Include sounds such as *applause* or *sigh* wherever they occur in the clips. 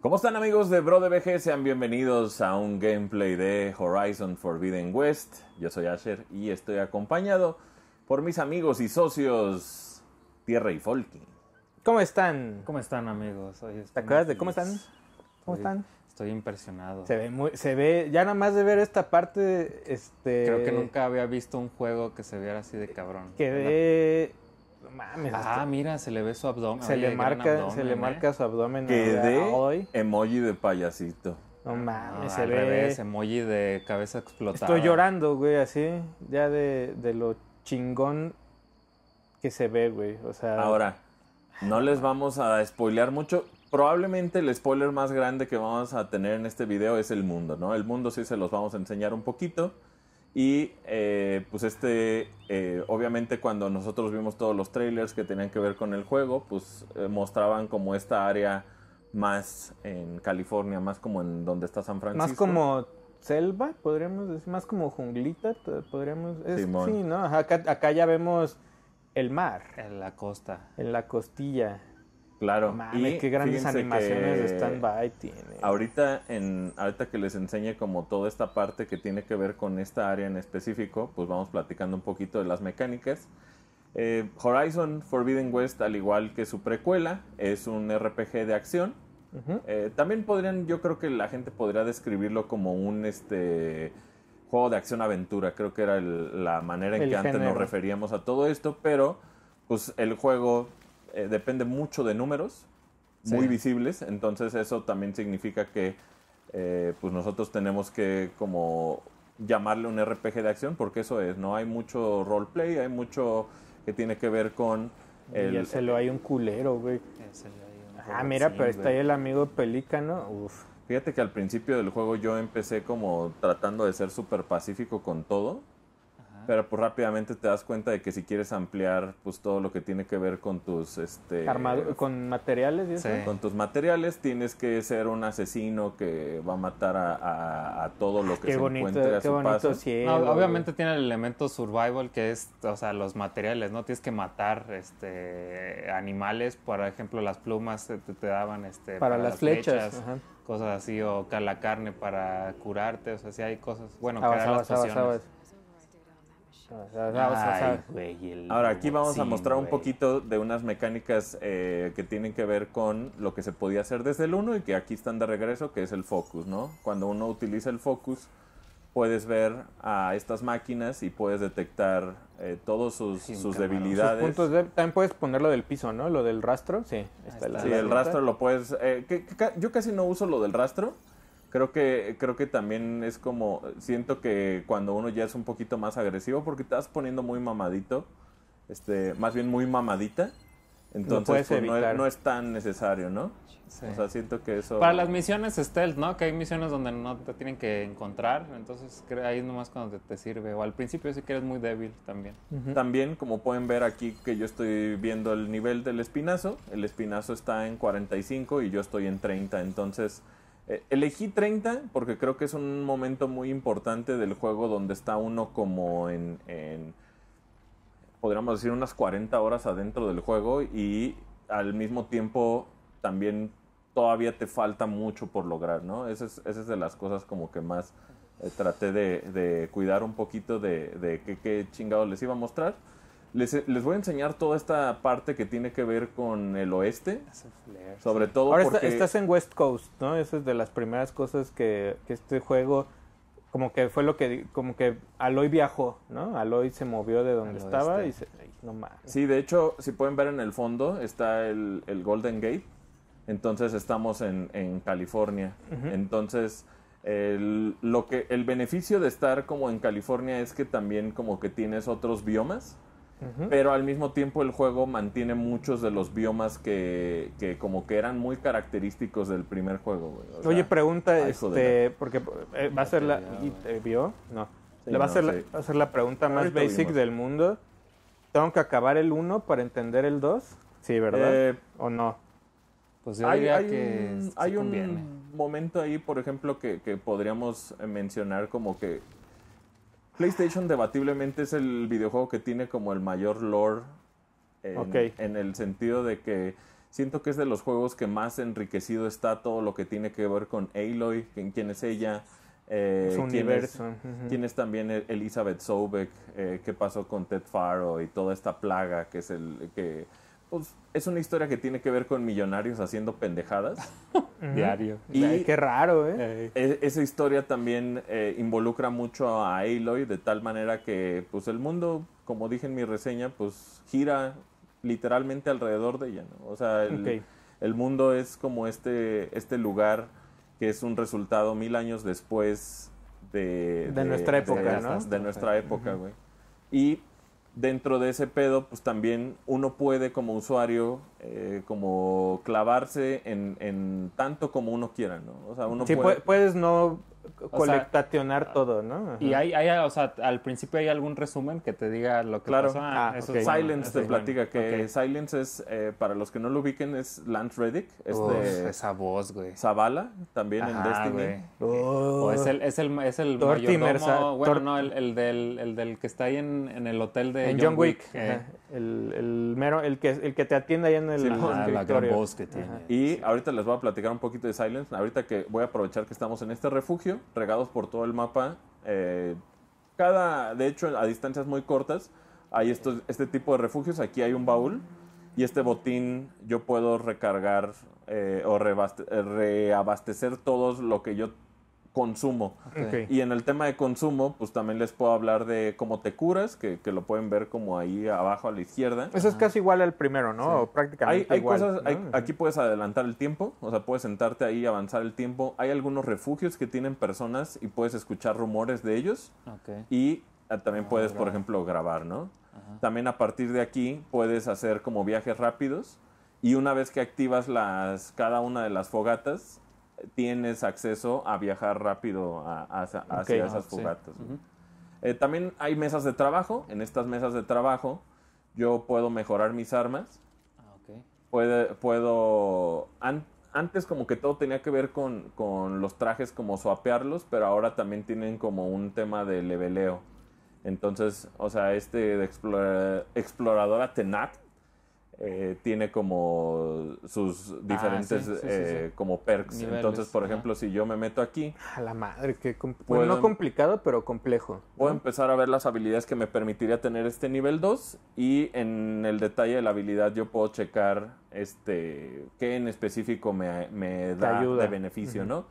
¿Cómo están amigos de BroDBG? Sean bienvenidos a un gameplay de Horizon Forbidden West. Yo soy Asher y estoy acompañado por mis amigos y socios Tierra y Folky. ¿Cómo están? ¿Cómo están amigos? ¿Te acuerdas de cómo están? ¿Cómo están? Estoy impresionado. Se ve muy, se ve, ya nada más de ver esta parte, este... Creo que nunca había visto un juego que se viera así de cabrón. Que ve mames. Ah, mira, se le ve su abdomen. Se le marca, se le ¿eh? marca su abdomen. Quedé hoy. emoji de payasito. No mames, se ve. Revés, emoji de cabeza explotada. Estoy llorando, güey, así, ya de, de lo chingón que se ve, güey. O sea. Ahora, no les vamos a spoilear mucho. Probablemente el spoiler más grande que vamos a tener en este video es el mundo, ¿no? El mundo sí se los vamos a enseñar un poquito. Y eh, pues este, eh, obviamente cuando nosotros vimos todos los trailers que tenían que ver con el juego, pues eh, mostraban como esta área más en California, más como en donde está San Francisco. Más como selva, podríamos decir, más como junglita, podríamos... decir, sí, ¿no? Acá, acá ya vemos el mar. En la costa. En la costilla. Claro. y qué grandes animaciones de stand-by tiene. Ahorita, en, ahorita que les enseñe como toda esta parte que tiene que ver con esta área en específico, pues vamos platicando un poquito de las mecánicas. Eh, Horizon Forbidden West, al igual que su precuela, es un RPG de acción. Eh, también podrían, yo creo que la gente podría describirlo como un este juego de acción aventura. Creo que era la manera en que antes nos referíamos a todo esto, pero pues el juego eh, depende mucho de números muy visibles, entonces eso también significa que eh, pues nosotros tenemos que como llamarle un RPG de acción, porque eso es, no hay mucho roleplay, hay mucho que tiene que ver con... y se lo hay un culero, güey. Ah, mira, pero está ahí el amigo Pelícano, Fíjate que al principio del juego yo empecé como tratando de ser súper pacífico con todo pero pues rápidamente te das cuenta de que si quieres ampliar pues todo lo que tiene que ver con tus este con materiales Con tus materiales tienes que ser un asesino que va a matar a, todo lo que se encuentre a qué bonito paso. obviamente tiene el elemento survival que es, o sea, los materiales, ¿no? Tienes que matar este animales, por ejemplo, las plumas te, daban este para, las, flechas, cosas así o la carne para curarte, o sea, sí hay cosas, bueno, las abas, Ahora aquí vamos a mostrar un poquito de unas mecánicas eh, que tienen que ver con lo que se podía hacer desde el 1 y que aquí están de regreso, que es el focus, ¿no? Cuando uno utiliza el focus, puedes ver a estas máquinas y puedes detectar eh, todos sus, debilidades. también puedes poner lo del piso, ¿no? Lo del rastro, sí. sí, el rastro lo puedes... Eh, yo casi no uso lo del rastro creo que creo que también es como siento que cuando uno ya es un poquito más agresivo porque te vas poniendo muy mamadito este más bien muy mamadita entonces pues, no, es, no, es, tan necesario no o sea siento que eso para las misiones stealth no que hay misiones donde no te tienen que encontrar entonces ahí nomás cuando te, sirve o al principio sí que eres muy débil también también como pueden ver aquí que yo estoy viendo el nivel del espinazo el espinazo está en 45 y yo estoy en 30 entonces eh, elegí 30 porque creo que es un momento muy importante del juego donde está uno como en, podríamos decir, unas 40 horas adentro del juego y al mismo tiempo también todavía te falta mucho por lograr, ¿no? Esa es, de las cosas como que más eh, traté de, cuidar un poquito de, qué, qué les iba a mostrar. Les, voy a enseñar toda esta parte que tiene que ver con el oeste. sobre todo Ahora porque... estás en West Coast, ¿no? Esa es de las primeras cosas que, este juego... Como que fue lo que... Como que Aloy viajó, ¿no? Aloy se movió de donde estaba y se... no Sí, de hecho, si pueden ver en el fondo está el, Golden Gate. Entonces estamos en, California. Entonces... lo que, el beneficio de estar como en California es que también como que tienes otros biomas. Pero al mismo tiempo el juego mantiene muchos de los biomas que, como que eran muy característicos del primer juego. Oye, pregunta, este, porque eh, va a ser la... ¿y, ¿Vio? No. va, a ser la, pregunta más basic del mundo. ¿Tengo que acabar el 1 para entender el 2? Sí, ¿verdad? Eh, ¿O no? Pues yo hay, que un, hay un momento ahí, por ejemplo, que, que podríamos mencionar como que PlayStation debatiblemente es el videojuego que tiene como el mayor lore en, en, el sentido de que siento que es de los juegos que más enriquecido está todo lo que tiene que ver con Aloy, quién, es ella, eh, universo. Es, también e-, Elizabeth Zoubek? Eh, qué pasó con Ted Faro y toda esta plaga que es el que pues, es una historia que tiene que ver con millonarios haciendo pendejadas. *laughs* Diario. Y qué raro, ¿eh? E, esa historia también eh, involucra mucho a Aloy de tal manera que, pues, el mundo, como dije en mi reseña, pues, gira literalmente alrededor de ella, ¿no? O sea, el, mundo es como este, este lugar que es un resultado mil años después de... De, nuestra época, de, ¿no? De nuestra época, güey. Y dentro de ese pedo, pues también uno puede como usuario eh, como clavarse en, en, tanto como uno quiera, ¿no? O sea, uno puedes no colectacionar ah, todo, ¿no? Y hay, o sea, al principio hay algún resumen que te diga lo que claro. pasó. Ah, ah, Silence te platica que Silence es, eh, para los que no lo ubiquen, es Lance Reddick. esa voz, güey. Zavala, también en Destiny. Eh, o es el, es el, es el bueno, no, el, del, que está ahí en, el hotel de en John, Wick. Eh. El, mero, el que, el que te atiende ahí en el la gran voz que tiene. Y ahorita les voy a platicar un poquito de Silence. Ahorita que voy a aprovechar que estamos en este refugio, regados por todo el mapa. Eh, cada, de hecho, a distancias muy cortas, hay estos, este tipo de refugios. Aquí hay un baúl y este botín yo puedo recargar eh, o reabastecer todo lo que yo consumo. Y en el tema de consumo, pues también les puedo hablar de cómo te curas, que, lo pueden ver como ahí abajo a la izquierda. Eso es casi igual al primero, ¿no? prácticamente. Ah. aquí puedes adelantar el tiempo, o sea, puedes sentarte ahí y avanzar el tiempo. Hay algunos refugios que tienen personas y puedes escuchar rumores de ellos. Y ah, también ah, puedes, por ejemplo, grabar, ¿no? También a partir de aquí puedes hacer como viajes rápidos. Y una vez que activas las, cada una de las fogatas, tienes acceso a viajar rápido a, hacia, esas ah, fugatas. Eh, también hay mesas de trabajo. En estas mesas de trabajo yo puedo mejorar mis armas. Ah, Puede, puedo... antes como que todo tenía que ver con, los trajes, como swapearlos, pero ahora también tienen como un tema de leveleo. Entonces, o sea, este de exploradora eh, tiene como sus ah, diferentes eh, como perks. Entonces, por ejemplo, si yo me meto aquí... A la madre, qué bueno, em- complicado, pero complejo. Puedo empezar a ver las habilidades que me permitiría tener este nivel 2 y en el detalle de la habilidad yo puedo checar este qué en específico me, da ayuda. de beneficio, ¿no?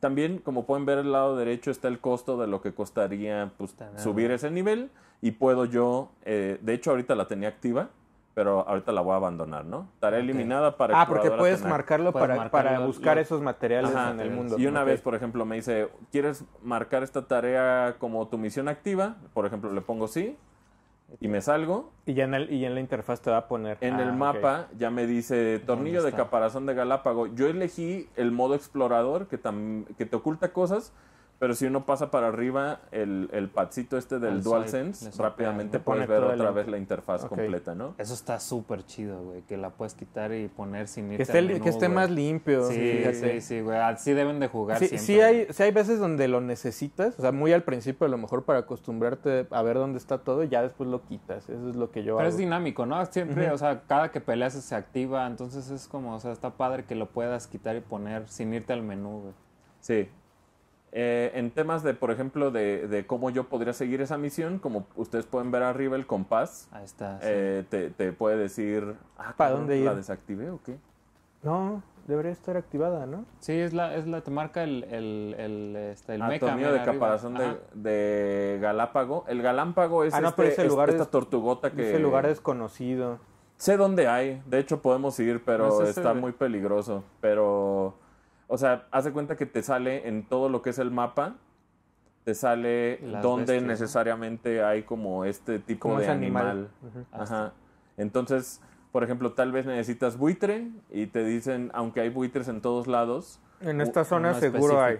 También, como pueden ver el lado derecho, está el costo de lo que costaría pues, subir ese nivel y puedo yo, eh, de hecho ahorita la tenía activa, pero ahorita la voy a abandonar, ¿no? Tarea eliminada para... Ah, porque puedes marcarlo para, para buscar esos materiales en el mundo. Y una vez, por ejemplo, me dice, ¿quieres marcar esta tarea como tu misión activa? Por ejemplo, le pongo sí y me salgo. Y ya en, el, y en la interfaz te va a poner... En el ah, mapa ya me dice tornillo de caparazón de Galápago. Yo elegí el modo explorador que, que te oculta cosas pero si uno pasa para arriba, el, el padcito este del DualSense, rápidamente puedes ver otra vez la interfaz completa, ¿no? Eso está súper chido, güey, que la puedes quitar y poner sin irte Que esté, que esté más limpio. Sí, sí, sí, güey, así ah, deben de jugar sí, Sí hay, hay veces donde lo necesitas, o sea, muy al principio a lo mejor para acostumbrarte a ver dónde está todo y ya después lo quitas, eso es lo que yo Pero es dinámico, ¿no? Siempre, o sea, cada que peleas se activa, entonces es como, o sea, está padre que lo puedas quitar y poner sin irte al menú, güey. Sí, eh, en temas de, por ejemplo, de, cómo yo podría seguir esa misión, como ustedes pueden ver arriba el compás, eh, te, puede decir, ah, ¿para dónde ir? ¿La desactivé o qué? No, debería estar activada, ¿no? Sí, es la, es la te marca el, el, el, este, de de, Galápago. El Galápago es, ah, este, lugar es, tortugota que... lugar desconocido. Sé dónde hay, de hecho podemos ir, pero pues está muy peligroso, pero... O sea, hace cuenta que te sale en todo lo que es el mapa, te sale dónde donde necesariamente hay como este tipo de animal. Entonces, por ejemplo, tal vez necesitas buitre y te dicen, aunque hay buitres en todos lados. En esta zona seguro hay.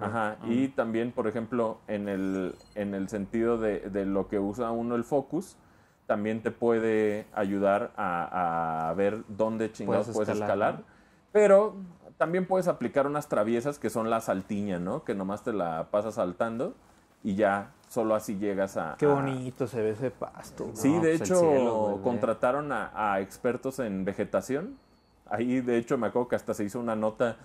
Ajá. Y también, por ejemplo, en el, en el sentido de, lo que usa uno el focus, también te puede ayudar a, ver dónde chingados puedes escalar. Pero también puedes aplicar unas traviesas que son la saltiña, ¿no? Que nomás te la pasas saltando y ya solo así llegas a... Qué bonito se ve ese pasto. Sí, de pues hecho contrataron a, a, expertos en vegetación. Ahí de hecho me acuerdo que hasta se hizo una nota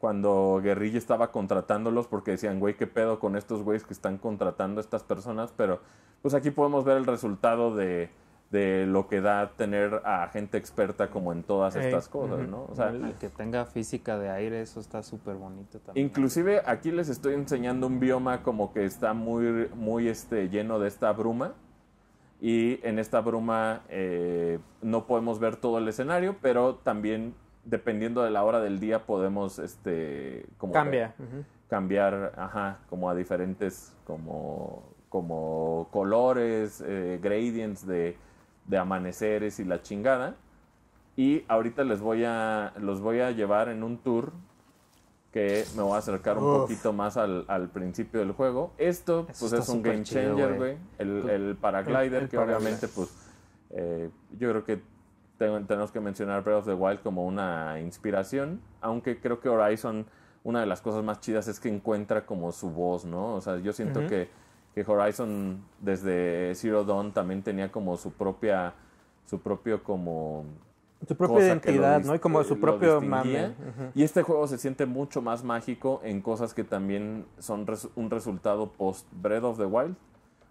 cuando Guerrilla estaba contratándolos porque decían, güey, qué pedo con estos güeyes que están contratando a estas personas, pero pues aquí podemos ver el resultado de de lo que da tener a gente experta como en todas estas cosas, ¿no? O sea, el que tenga física de aire, eso está súper bonito también. Inclusive aquí les estoy enseñando un bioma como que está muy, muy este, lleno de esta bruma y en esta bruma eh, no podemos ver todo el escenario, pero también dependiendo de la hora del día podemos este como cambia cambiar ajá como a diferentes como como colores eh, gradients de de amaneceres y la chingada. Y ahorita les voy a, los voy a llevar en un tour que me voy a acercar un poquito más al, principio del juego. Esto, pues es un game changer, El, el, paraglider, que obviamente, pues, eh, yo creo que tenemos que mencionar Breath of the Wild como una inspiración. Aunque creo que Horizon, una de las cosas más chidas es que encuentra como su voz, ¿no? O sea, yo siento que que Horizon desde Zero Dawn también tenía como su propia, su propio como... Su propia identidad, ¿no? Y como eh, su propio mame. Y este juego se siente mucho más mágico en cosas que también son un resultado post Breath of the Wild.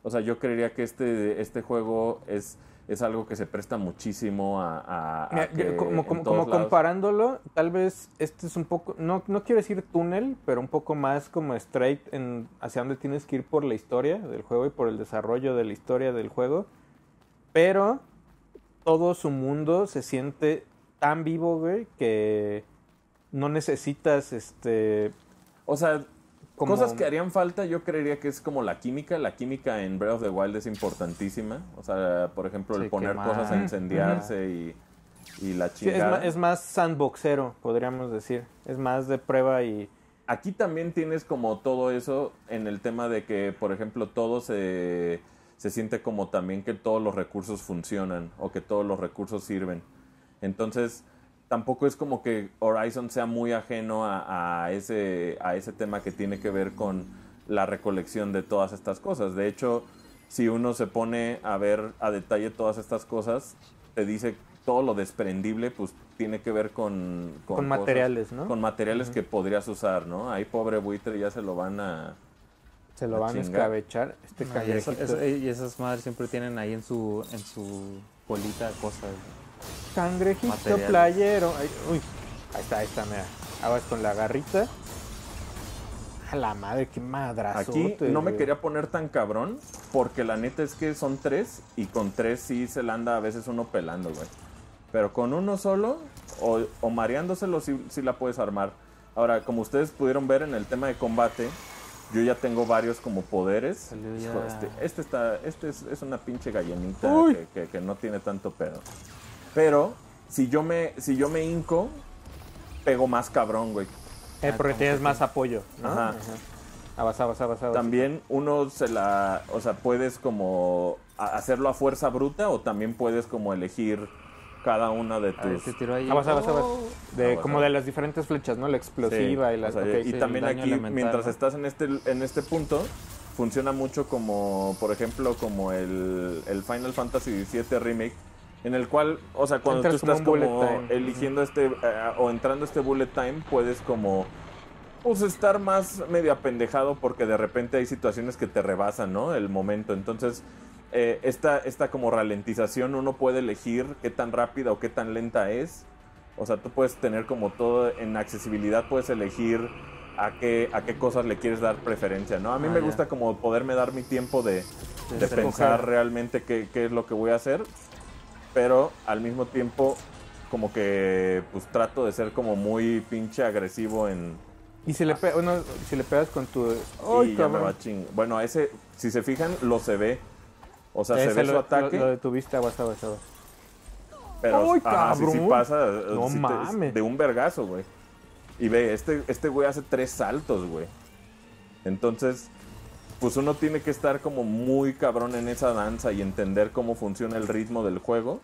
O sea, yo creería que este, este juego es es algo que se presta muchísimo a... como, comparándolo, tal vez este es un poco, no, no quiero decir túnel, pero un poco más como straight en hacia dónde tienes que ir por la historia del juego y por el desarrollo de la historia del juego. Pero todo su mundo se siente tan vivo, güey, que no necesitas este... O sea, Cosas que harían falta, yo creería que es como la química. La química en Breath of the Wild es importantísima. O sea, por ejemplo, el poner cosas a incendiarse y, y, la chingada. es, más sandboxero, podríamos decir. Es más de prueba y... Aquí también tienes como todo eso en el tema de que, por ejemplo, todo se, se siente como también que todos los recursos funcionan o que todos los recursos sirven. Entonces tampoco es como que Horizon sea muy ajeno a, ese, a ese tema que tiene que ver con la recolección de todas estas cosas. De hecho, si uno se pone a ver a detalle todas estas cosas, te dice todo lo desprendible, pues tiene que ver con... Con, materiales, ¿no? Con materiales que podrías usar, ¿no? Ahí pobre buitre ya se lo van a... Se lo van a escabechar. Este y, esas madres siempre tienen ahí en su, en su bolita cosas. Cangrejito playero. ahí está, ahí está, mira. Aguas con la garrita. A la madre, qué madrazo. Aquí no me quería poner tan cabrón, porque la neta es que son tres, y con tres sí se la anda a veces uno pelando, güey. Pero con uno solo, o, mareándoselo, sí, la puedes armar. Ahora, como ustedes pudieron ver en el tema de combate, yo ya tengo varios como poderes. Este, este, está, este es, una pinche gallinita que no tiene tanto pedo. Pero si yo me, si yo me hinco, pego más cabrón, güey. Eh, ah, porque tienes más apoyo, Ajá. También uno se la. O sea, puedes como hacerlo a fuerza bruta o también puedes como elegir cada una de tus. como de las diferentes flechas, ¿no? La explosiva y las... y también aquí, mientras estás en este, en este punto, funciona mucho como, por ejemplo, como el, el Final Fantasy VII Remake en el cual, o sea, cuando tú estás como, eligiendo este eh, o entrando este bullet time, puedes como pues estar más medio apendejado porque de repente hay situaciones que te rebasan, ¿no? El momento. Entonces, eh, esta, esta como ralentización uno puede elegir qué tan rápida o qué tan lenta es. O sea, tú puedes tener como todo en accesibilidad, puedes elegir a qué, a qué cosas le quieres dar preferencia, ¿no? A mí ah, me gusta como poderme dar mi tiempo de, de pensar realmente qué, qué es lo que voy a hacer pero al mismo tiempo como que pues trato de ser como muy pinche agresivo en... Y si le, si le pegas con tu... ya me va Bueno, a ese, si se fijan, lo se ve. O sea, se ve su ataque. Lo, de tu vista, estado Pero si pasa de un vergazo, güey. Y ve, este, este güey hace tres saltos, güey. Entonces, pues uno tiene que estar como muy cabrón en esa danza y entender cómo funciona el ritmo del juego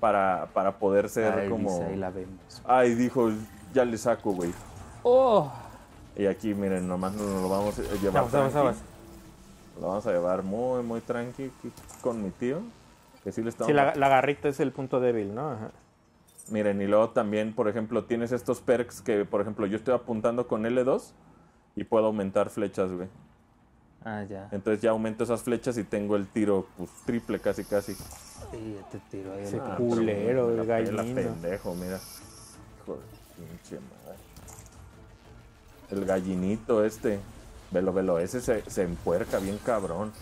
para, poder ser como... Ahí la vemos. Ay, dijo, ya le saco, güey. Oh. Y aquí, miren, nomás nos lo vamos a llevar. Vamos, vamos, vamos. Lo vamos a llevar muy, muy tranqui con mi tío. Que sí le estamos... Sí, la, la, garrita es el punto débil, ¿no? Miren, y luego también, por ejemplo, tienes estos perks que, por ejemplo, yo estoy apuntando con L2 y puedo aumentar flechas, güey. Ah, ya. Entonces ya aumento esas flechas y tengo el tiro pues, triple casi, casi. Sí, este tiro ahí. Ese culero, el El pendejo, mira. Joder, pinche madre. El gallinito este. Velo, velo, ese se, se empuerca bien cabrón.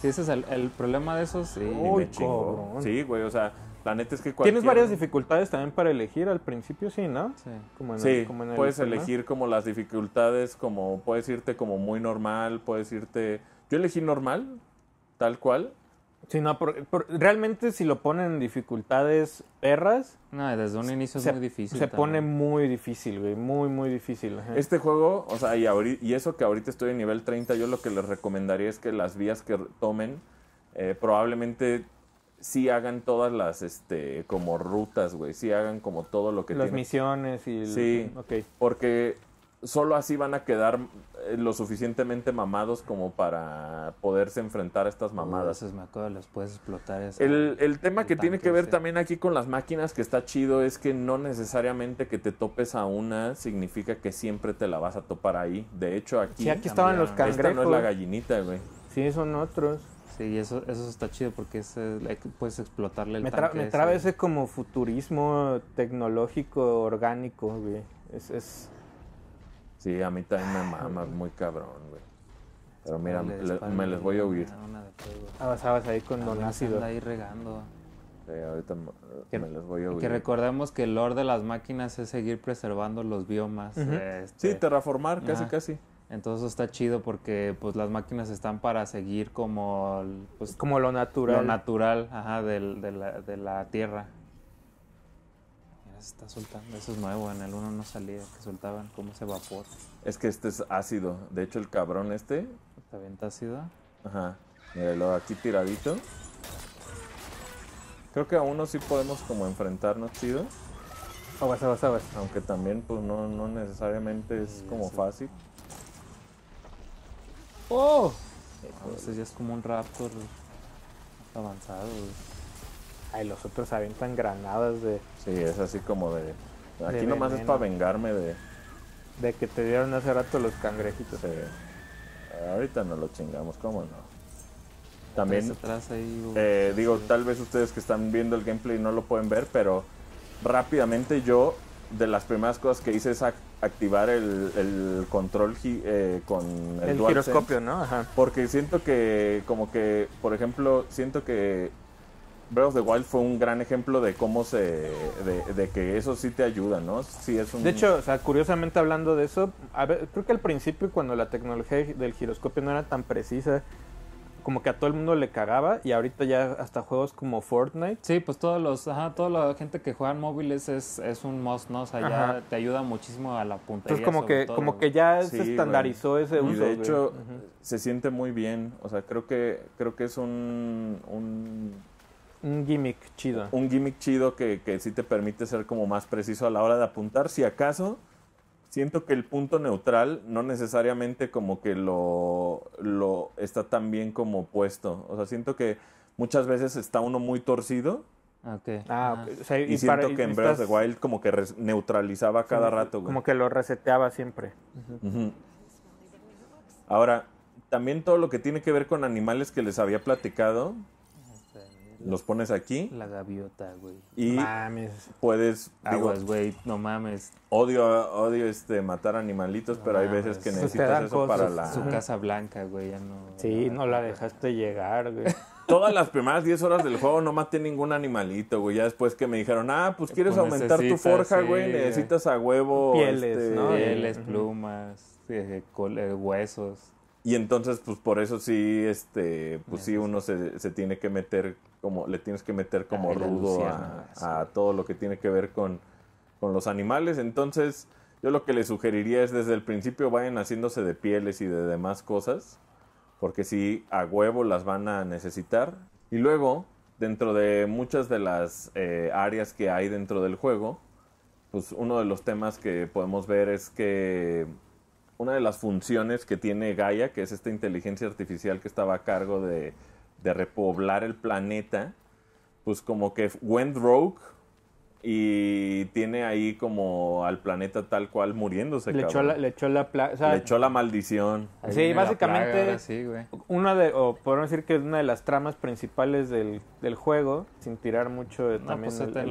Sí, ese es el, problema de esos. Sí, Uy, me Sí, güey, o sea, la neta es que Tienes varias dificultades también para elegir al principio, sí, ¿no? Sí. Como en puedes elegir como las dificultades, como puedes irte como muy normal, puedes irte... Yo elegí normal, tal cual. Sí, no, realmente si lo ponen en dificultades perras... No, desde un inicio se, es muy difícil. Se pone muy difícil, güey, muy, muy difícil. Este juego, o sea, y, y eso que ahorita estoy en nivel 30, yo lo que les recomendaría es que las vías que tomen eh, probablemente si hagan todas las, este, como rutas, güey, si hagan como todo lo que Las misiones y... El... Sí, okay. porque solo así van a quedar eh, lo suficientemente mamados como para poderse enfrentar a estas mamadas. me acuerdo las puedes explotar. el, el, tema que tiene que ver también aquí con las máquinas que está chido es que no necesariamente que te topes a una significa que siempre te la vas a topar ahí. De hecho, aquí... Sí, aquí estaban los cangrejos. Esta no es la gallinita, güey. Sí, son otros. Este, y eso, eso está chido porque es, eh, puedes explotarle el Me, me trae ese, como futurismo tecnológico orgánico, güey. Es, Sí, a mí también me mamas muy cabrón, güey. Pero mira, me les voy a huir. Avanzabas ahí con don ácido. ahí regando. ahorita que, les voy a huir. Que recordemos que el lore de las máquinas es seguir preservando los biomas. Este, sí, terraformar, casi, casi. Entonces está chido porque pues las máquinas están para seguir como... Pues, como lo natural. natural, de, la, de tierra. Mira, se está soltando. Eso es nuevo, en el uno no salía, que soltaban como se vapor. Es que este es ácido. De hecho, el cabrón este... ¿Está bien ácido? Ajá. de aquí tiradito. Creo que a uno sí podemos como enfrentarnos chido. Aunque también pues no, necesariamente es como fácil. ¡Oh! entonces ah, ya es como un raptor avanzado. Ay, los otros avientan granadas de... Sí, es así como de... Aquí nomás es para vengarme de... De que te dieron hace rato los cangrejitos. Ahorita no lo chingamos, ¿cómo no? También, eh, digo, tal vez ustedes que están viendo el gameplay no lo pueden ver, pero rápidamente yo de las primeras cosas que hice es activar el, control eh, con el, el giroscopio, ¿no? Ajá. Porque siento que, como que, por ejemplo, siento que Breath of the Wild fue un gran ejemplo de cómo se. de, que eso sí te ayuda, ¿no? Sí es un... De hecho, o sea, curiosamente hablando de eso, a ver, creo que al principio, cuando la tecnología del giroscopio no era tan precisa como que a todo el mundo le cagaba y ahorita ya hasta juegos como Fortnite. Sí, pues todos los, ajá, toda la gente que juega en móviles es, es un must, ¿no? O sea, ya te ayuda muchísimo a la puntería. Entonces como que como que ya se estandarizó ese uso. de hecho se siente muy bien, o sea, creo que creo que es un, un gimmick chido. Un gimmick chido que, que sí te permite ser como más preciso a la hora de apuntar, si acaso siento que el punto neutral no necesariamente como que lo, lo está tan bien como puesto. O sea, siento que muchas veces está uno muy torcido. Ah, okay. Ah, y, siento que en Breath of the Wild como que neutralizaba cada rato. Como que lo reseteaba siempre. Ahora, también todo lo que tiene que ver con animales que les había platicado, los pones aquí. La gaviota, güey. Y mames. puedes. Aguas, güey. No mames. Odio, odio este matar animalitos, pero hay veces que pues necesitas eso para la. Su casa blanca, güey. no. Sí, no la dejaste llegar, güey. *laughs* Todas las primeras 10 horas del juego no maté ningún animalito, güey. Ya después que me dijeron, ah, pues quieres pues aumentar tu forja, güey. Eh, necesitas a huevo. Pieles, este, ¿no? Pieles, plumas, eh, eh, huesos. Y entonces, pues por eso sí, este, pues sí, uno se, se tiene que meter como le tienes que meter como rudo a, todo lo que tiene que ver con, los animales. Entonces, yo lo que le sugeriría es desde el principio vayan haciéndose de pieles y de demás cosas, porque si a huevo las van a necesitar. Y luego, dentro de muchas de las eh, áreas que hay dentro del juego, pues uno de los temas que podemos ver es que una de las funciones que tiene Gaia, que es esta inteligencia artificial que estaba a cargo de de repoblar el planeta, pues como que went rogue y tiene ahí como al planeta tal cual muriéndose. Le, echó la, le, echó, la le echó la maldición. Sí, básicamente una de, o podemos decir que es una de las tramas principales del, juego, sin tirar mucho también pues los, En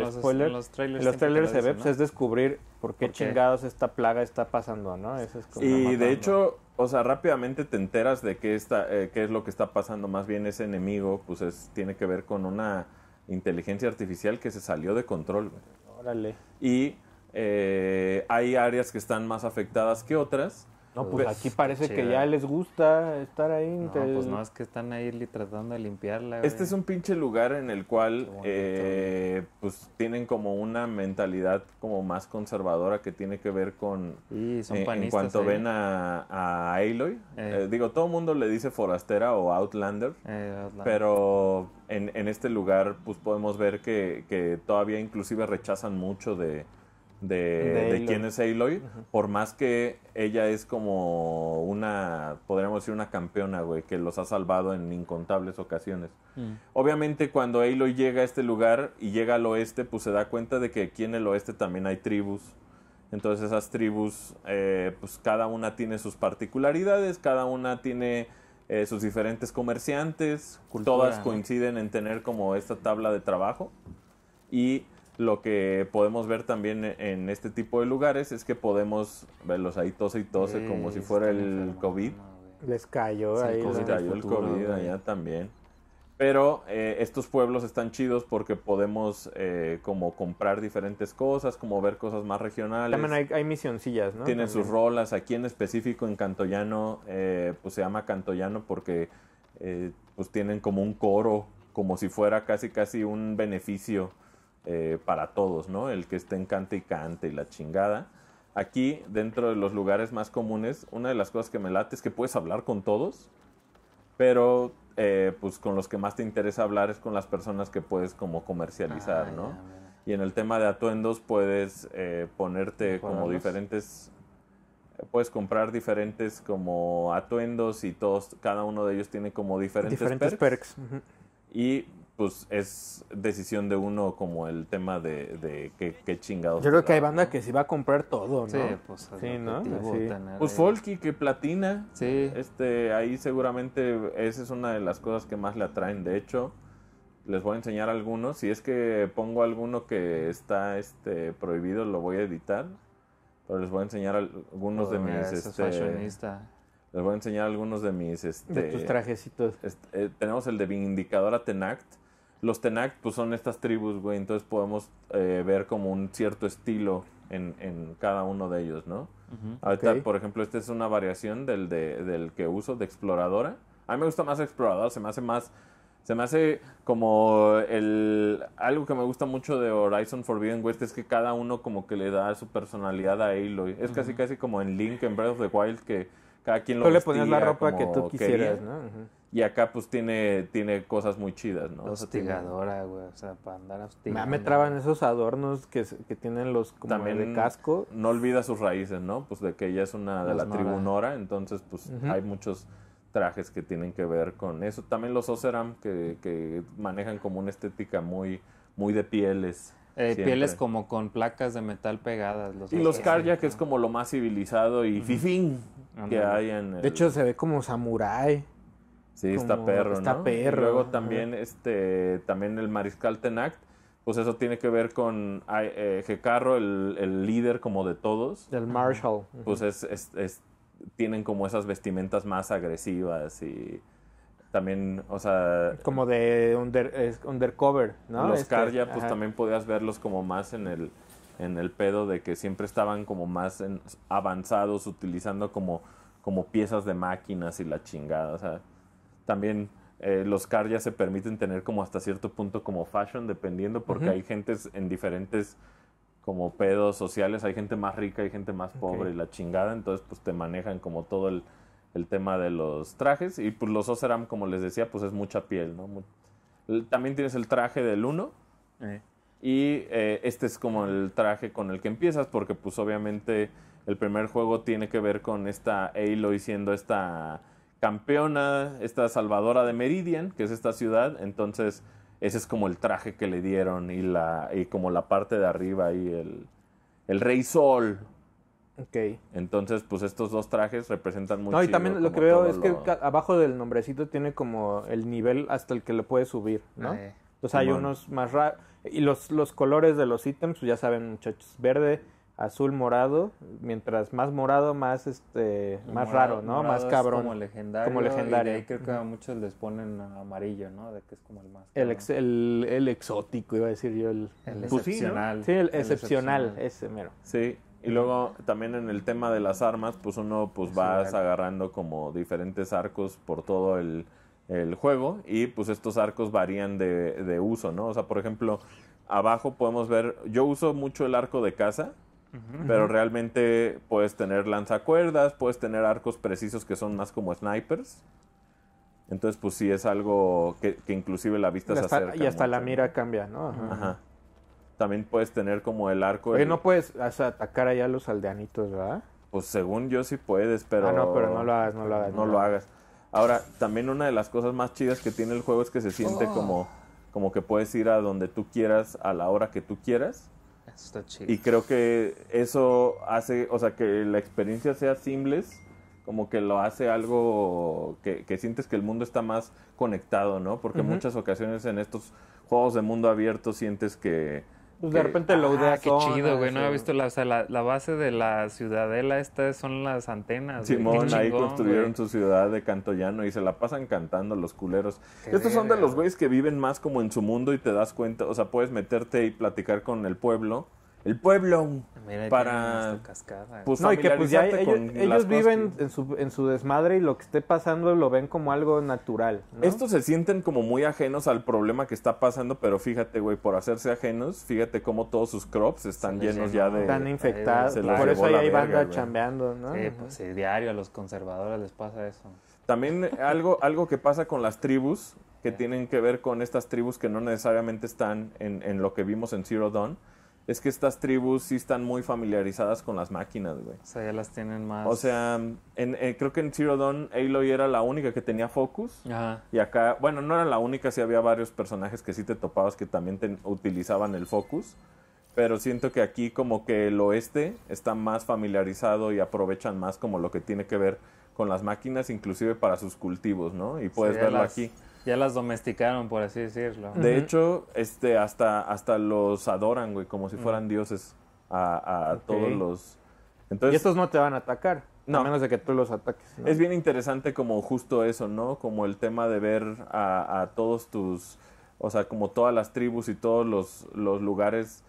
los trailers, los se ve, pues, es descubrir ¿por qué, chingados esta plaga está pasando, no? y de hecho, o sea, rápidamente te enteras de qué, está, eh, qué es lo que está pasando. Más bien ese enemigo, pues tiene que ver con una inteligencia artificial que se salió de control. Órale. Y eh, hay áreas que están más afectadas que otras no, pues, aquí parece que ya les gusta estar ahí. No, pues no, es que están ahí tratando de limpiarla. Este es un pinche lugar en el cual, eh, pues, tienen como una mentalidad como más conservadora que tiene que ver con... Y son eh, panistas. en cuanto ven a, a Aloy. Eh. digo, todo el mundo le dice forastera o Outlander, pero en, en, este lugar, pues, podemos ver que, que todavía inclusive rechazan mucho de de, quién es Aloy, por más que ella es como una, podríamos decir, una campeona, güey, que los ha salvado en incontables ocasiones. Mm. Obviamente cuando Aloy llega a este lugar y llega al oeste, pues se da cuenta de que aquí en el oeste también hay tribus. Entonces esas tribus, eh, pues cada una tiene sus particularidades, cada una tiene eh, sus diferentes comerciantes, todas coinciden en tener como esta tabla de trabajo. Y lo que podemos ver también e-, en este tipo de lugares es que podemos verlos ahí tose y tose como si fuera el COVID. Les cayó ahí. Les cayó el COVID allá también. Pero eh, estos pueblos están chidos porque podemos eh, como comprar diferentes cosas, como ver cosas más regionales. También hay, misioncillas, ¿no? Tienen sus rolas. Aquí en específico en Cantoyano, eh, pues se llama Cantoyano porque pues tienen como un coro, como si fuera casi casi un beneficio eh, para todos, ¿no? El que esté en cante y cante y la chingada. Aquí, dentro de los lugares más comunes, una de las cosas que me late es que puedes hablar con todos, pero eh, pues con los que más te interesa hablar es con las personas que puedes como comercializar, ¿no? Y en el tema de atuendos puedes eh, ponerte como diferentes, puedes comprar diferentes como atuendos y todos, cada uno de ellos tiene como diferentes, perks. Y pues es decisión de uno como el tema de, qué, chingados. Yo creo que hay banda que sí va a comprar todo, ¿no? Sí, pues, sí, ¿no? pues Folky que platina. Sí. Este, ahí seguramente esa es una de las cosas que más le atraen. De hecho, les voy a enseñar algunos. Si es que pongo alguno que está este, prohibido, lo voy a editar. Pero les voy a enseñar algunos de mis... Este, les voy a enseñar algunos de mis... Este, de tus trajecitos. Este, eh, tenemos el de Vindicador Atenact los Tenak pues son estas tribus, güey. Entonces podemos eh, ver como un cierto estilo en, cada uno de ellos, ¿no? Ahorita, por ejemplo, esta es una variación del, de, del que uso de exploradora. A mí me gusta más explorador, se me hace más. Se me hace como el. Algo que me gusta mucho de Horizon Forbidden West es que cada uno como que le da su personalidad a Aloy. Es casi casi como en Link, en Breath of the Wild, que cada quien lo Tú le ponías la ropa que tú quisieras, ¿no? Y acá pues tiene, tiene cosas muy chidas, ¿no? Este, hostigadora, güey, o sea, para andar hostigando. Me traban esos adornos que, que tienen los como También de casco. No olvida sus raíces, ¿no? Pues de que ella es una de la tribunora, entonces pues hay muchos trajes que tienen que ver con eso. También los Oseram que, que manejan como una estética muy, muy de pieles. Eh, pieles como con placas de metal pegadas. y los Karja, que es como lo más civilizado y que hay en De hecho, se ve como samurái. Sí, está perro, está perro. luego también, este, también el mariscal Tenact, pues eso tiene que ver con G. Eh, Carro, el, líder como de todos. El Marshall. Pues es, tienen como esas vestimentas más agresivas y también, o sea... Como de undercover, ¿no? Los este, pues también podías verlos como más en el, en el pedo de que siempre estaban como más avanzados, utilizando como, como piezas de máquinas y la chingada, o sea... También eh, los car ya se permiten tener como hasta cierto punto como fashion, dependiendo, porque hay gentes en diferentes como pedos sociales, hay gente más rica, hay gente más pobre y la chingada, entonces pues te manejan como todo el, tema de los trajes y pues los Oceram, como les decía, pues es mucha piel, ¿no? También tienes el traje del 1 eh. y eh, este es como el traje con el que empiezas porque pues obviamente el primer juego tiene que ver con esta Aloy siendo esta campeona, esta salvadora de Meridian, que es esta ciudad, entonces ese es como el traje que le dieron y, la, y como la parte de arriba y el, el rey sol. Ok. Entonces, pues estos dos trajes representan mucho. No, y también lo que veo es que abajo del nombrecito tiene como el nivel hasta el que le puede subir, ¿no? Eh, entonces hay unos más raros. Y los, los colores de los ítems, pues ya saben, muchachos, verde, azul morado, mientras más morado más este más raro, ¿no? Más cabrón. Como legendario. Como legendario. Y ahí creo que a muchos les ponen amarillo, ¿no? De que es como el más. El, el, exótico iba a decir yo el, pues excepcional. Sí, el, excepcional, ese mero. Sí. Y luego también en el tema de las armas, pues uno pues vas agarrando como diferentes arcos por todo el, el juego y pues estos arcos varían de, de uso, ¿no? O sea, por ejemplo, abajo podemos ver, yo uso mucho el arco de caza, pero realmente puedes tener lanzacuerdas, puedes tener arcos precisos que son más como snipers. Entonces, pues sí es algo que, inclusive la vista se acerca. Y hasta la mira cambia, ¿no? Ajá. También puedes tener como el arco... no puedes atacar allá a los aldeanitos, ¿verdad? Pues según yo sí puedes, pero... Ah, no, pero no lo hagas, no lo hagas. Ahora, también una de las cosas más chidas que tiene el juego es que se siente oh. como, como que puedes ir a donde tú quieras, a la hora que tú quieras Está chido. Y creo que eso hace, o sea, que la experiencia sea simples, como que lo hace algo que, que, sientes que el mundo está más conectado, ¿no? Porque muchas ocasiones en estos juegos de mundo abierto sientes que pues de repente lo ah, qué chido, güey. No había este, visto la, sea, la, base de la ciudadela. Estas son las antenas. Simón, ahí construyeron su ciudad de Cantollano y se la pasan cantando los culeros. Estos son de los güeyes que viven más como en su mundo y te das cuenta. O sea, puedes meterte y platicar con el pueblo el pueblo para Pues, no y que pues ellos, viven en, su, desmadre y lo que esté pasando lo ven como algo natural estos se sienten como muy ajenos al problema que está pasando pero fíjate güey por hacerse ajenos fíjate cómo todos sus crops están llenos ya de están infectados por eso ahí van a chambeando no sí, pues diario a los conservadores les pasa eso también algo algo que pasa con las tribus que tienen que ver con estas tribus que no necesariamente están en, en lo que vimos en Zero Dawn es que estas tribus sí están muy familiarizadas con las máquinas, güey. O sea, ya las tienen más. O sea, eh, creo que en Zero Dawn Aloy era la única que tenía Focus. Ajá. Y acá, bueno, no era la única, sí había varios personajes que sí te topabas que también utilizaban el Focus. Pero siento que aquí como que el oeste está más familiarizado y aprovechan más como lo que tiene que ver con las máquinas, inclusive para sus cultivos, ¿no? Y puedes verlo aquí ya las domesticaron, por así decirlo. De hecho, este, hasta, hasta los adoran, güey, como si mm. fueran dioses a, todos los... Entonces, estos no te van a atacar, a menos de que tú los ataques. Es bien interesante como justo eso, ¿no? Como el tema de ver a, todos tus... O sea, como todas las tribus y todos los, los lugares,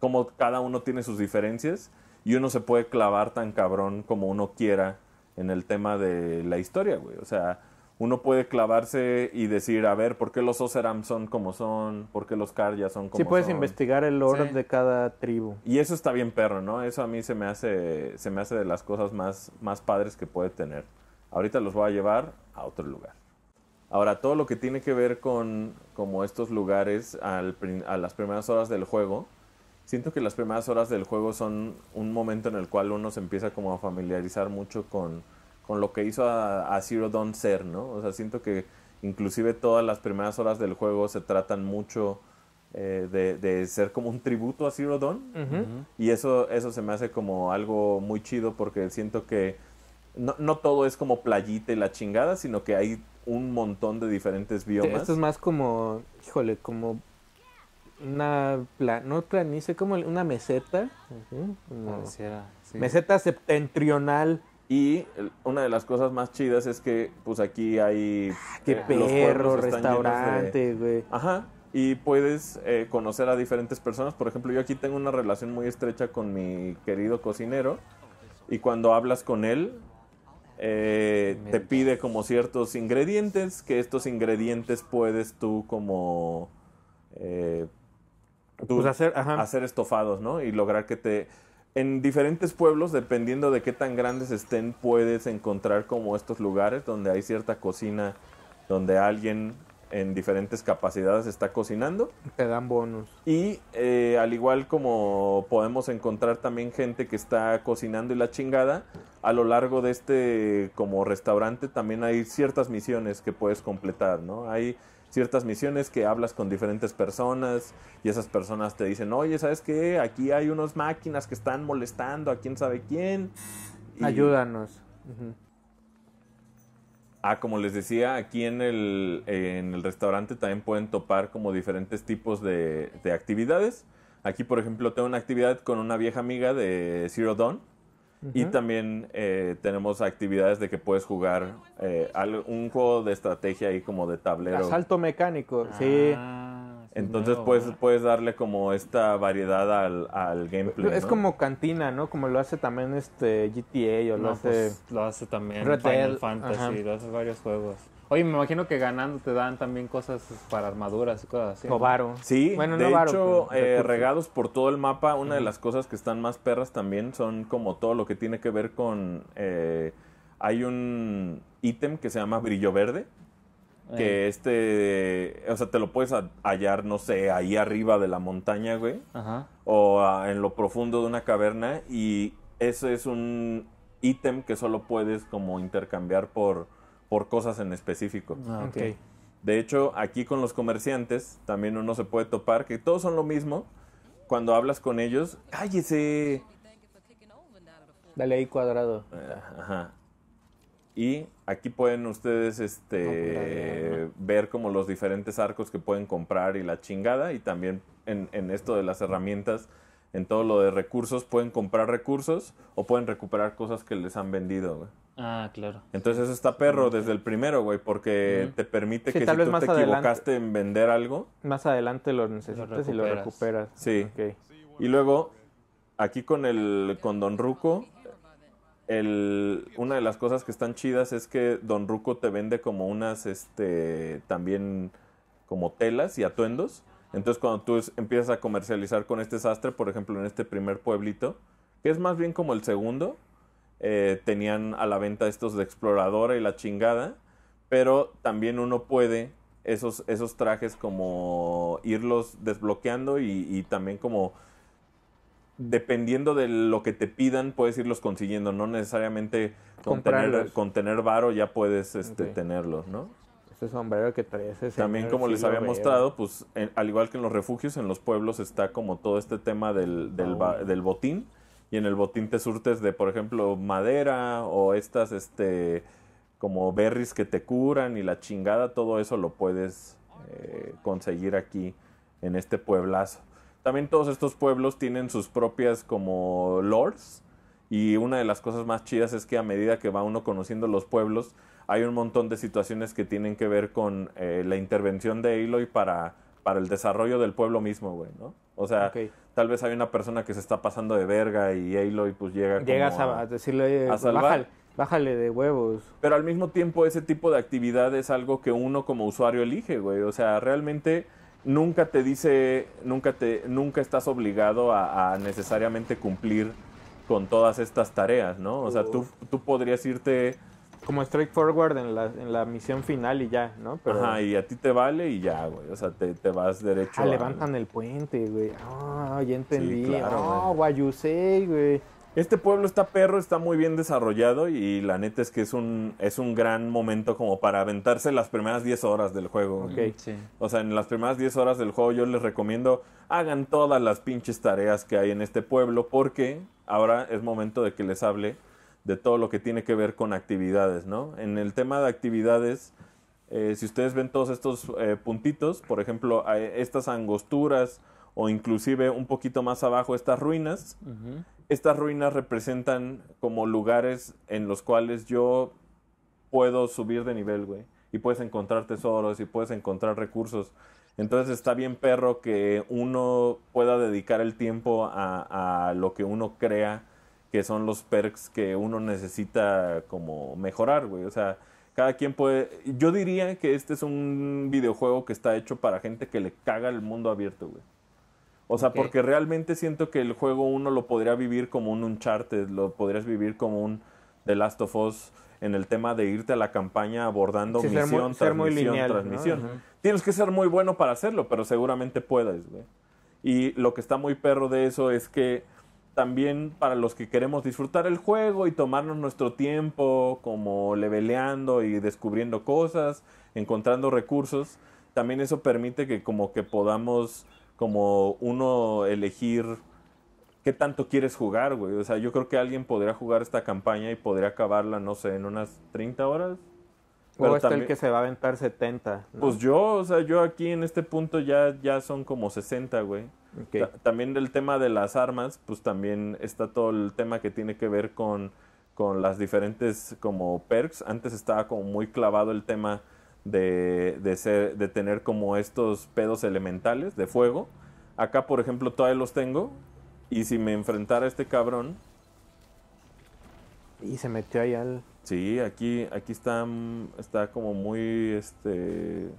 como cada uno tiene sus diferencias y uno se puede clavar tan cabrón como uno quiera en el tema de la historia, güey. O sea, uno puede clavarse y decir, a ver, ¿por qué los Oseram son como son? ¿Por qué los Karya son como son? Sí, puedes investigar el lore de cada tribu. Y eso está bien perro, ¿no? Eso a mí se me hace, se me hace de las cosas más, más padres que puede tener. Ahorita los voy a llevar a otro lugar. Ahora, todo lo que tiene que ver con como estos lugares a las primeras horas del juego, siento que las primeras horas del juego son un momento en el cual uno se empieza como a familiarizar mucho con con lo que hizo a, Zero Dawn ser, ¿no? O sea, siento que inclusive todas las primeras horas del juego se tratan mucho eh, de, ser como un tributo a Zero Dawn. Y eso, eso se me hace como algo muy chido porque siento que no, todo es como playita y la chingada, sino que hay un montón de diferentes biomas. Esto es más como, híjole, como una plan, no como una meseta. una Meseta septentrional y una de las cosas más chidas es que, pues aquí hay. que ah, ¡Qué eh, perro! Restaurante, güey. Ajá. Y puedes eh, conocer a diferentes personas. Por ejemplo, yo aquí tengo una relación muy estrecha con mi querido cocinero. Y cuando hablas con él, eh, te pide como ciertos ingredientes. Que estos ingredientes puedes tú como. Tú pues hacer, hacer estofados, ¿no? Y lograr que te en diferentes pueblos, dependiendo de qué tan grandes estén, puedes encontrar como estos lugares donde hay cierta cocina, donde alguien en diferentes capacidades está cocinando. Te dan bonus. Y eh, al igual como podemos encontrar también gente que está cocinando y la chingada, a lo largo de este como restaurante también hay ciertas misiones que puedes completar, ¿no? Hay ciertas misiones que hablas con diferentes personas y esas personas te dicen, oye, ¿sabes qué? Aquí hay unas máquinas que están molestando a quién sabe quién. Ayúdanos. Ah, como les decía, aquí en el, en el, restaurante también pueden topar como diferentes tipos de, de actividades. Aquí, por ejemplo, tengo una actividad con una vieja amiga de Zero Dawn y también eh, tenemos actividades de que puedes jugar eh, un juego de estrategia ahí como de tablero. Asalto mecánico, ah, sí. Entonces pues, puedes, darle como esta variedad al, gameplay. Es como cantina, ¿no? Como lo hace también este GTA o lo hace... Pues, lo hace también Final Fantasy, lo hace varios juegos. Oye, me imagino que ganando te dan también cosas para armaduras y cosas así. O Sí, bueno, de hecho, eh, regados por todo el mapa, una de las cosas que están más perras también son como todo lo que tiene que ver con... Eh, hay un ítem que se llama brillo verde, que eh. este, o sea, te lo puedes hallar, no sé, ahí arriba de la montaña, güey, Ajá. o en lo profundo de una caverna, y ese es un ítem que solo puedes como intercambiar por por cosas en específico. Ah, de hecho, aquí con los comerciantes también uno se puede topar que todos son lo mismo. Cuando hablas con ellos, cállese. Dale ahí cuadrado. Eh, ajá. Y aquí pueden ustedes este, ver como los diferentes arcos que pueden comprar y la chingada. Y también en, en esto de las herramientas, en todo lo de recursos, pueden comprar recursos o pueden recuperar cosas que les han vendido. Ah, claro. Entonces eso está perro desde el primero, güey, porque te permite que si tú te equivocaste en vender algo... Más adelante lo necesitas y lo recuperas. Sí. Y luego, aquí con el con Don Ruco, el, una de las cosas que están chidas es que Don Ruco te vende como unas, este, también como telas y atuendos. Entonces cuando tú empiezas a comercializar con este sastre, por ejemplo, en este primer pueblito, que es más bien como el segundo, eh, tenían a la venta estos de exploradora y la chingada, pero también uno puede esos, esos trajes como irlos desbloqueando y, también como dependiendo de lo que te pidan, puedes irlos consiguiendo. No necesariamente con tener, varo ya puedes este, tenerlos, ¿no? Ese sombrero que Ese También como les había mostrado, pues al igual que en los refugios, en los pueblos está como todo este tema del oh. botín y en el botín te surtes de, por ejemplo, madera o estas, este, como berries que te curan y la chingada, todo eso lo puedes eh, conseguir aquí en este pueblazo. También todos estos pueblos tienen sus propias como lords y una de las cosas más chidas es que a medida que va uno conociendo los pueblos, hay un montón de situaciones que tienen que ver con eh, la intervención de Aloy para, para el desarrollo del pueblo mismo, güey, ¿no? O sea, tal vez hay una persona que se está pasando de verga y Aloy pues llega a, decirle, Bájale, de huevos. Pero al mismo tiempo ese tipo de actividad es algo que uno como usuario elige, güey. O sea, realmente nunca te dice, nunca, te, nunca estás obligado a, necesariamente cumplir con todas estas tareas, ¿no? O sea, tú, tú podrías irte como straightforward en la, en la misión final y ya, ¿no? Pero, Ajá, y a ti te vale y ya, güey. O sea, te, vas derecho. Ah, levantan el puente, güey. Ah, ya entendí. Sí, claro, ah, güey. Este pueblo está perro, está muy bien desarrollado y la neta es que es un, es un gran momento como para aventarse las primeras 10 horas del juego. Ok, sí. O sea, en las primeras 10 horas del juego yo les recomiendo hagan todas las pinches tareas que hay en este pueblo porque ahora es momento de que les hable de todo lo que tiene que ver con actividades, ¿no? En el tema de actividades, eh, si ustedes ven todos estos eh, puntitos, por ejemplo, estas angosturas o inclusive un poquito más abajo estas ruinas, estas ruinas representan como lugares en los cuales yo puedo subir de nivel, güey, y puedes encontrar tesoros y puedes encontrar recursos. Entonces está bien perro que uno pueda dedicar el tiempo a lo que uno crea que son los perks que uno necesita como mejorar, güey. O sea, cada quien puede... Yo diría que este es un videojuego que está hecho para gente que le caga el mundo abierto, güey. O sea, porque realmente siento que el juego uno lo podría vivir como un Uncharted, lo podrías vivir como un The Last of Us en el tema de irte a la campaña abordando misión, transmisión, Tienes que ser muy bueno para hacerlo, pero seguramente puedes, güey. Y lo que está muy perro de eso es que también para los que queremos disfrutar el juego y tomarnos nuestro tiempo como leveleando y descubriendo cosas, encontrando recursos, también eso permite que como que podamos como uno elegir qué tanto quieres jugar, güey. O sea, yo creo que alguien podría jugar esta campaña y podría acabarla, no sé, en unas 30 horas. o hasta el que se va a aventar 70. Pues yo, o sea, yo aquí en este punto ya, ya son como 60, güey también el tema de las armas, pues también está todo el tema que tiene que ver con, las diferentes como perks. Antes estaba como muy clavado el tema de, ser, de tener como estos pedos elementales de fuego. Acá, por ejemplo, todavía los tengo. Y si me enfrentara a este cabrón... Y se metió ahí al... Sí, aquí, aquí está, mm, está como muy, este...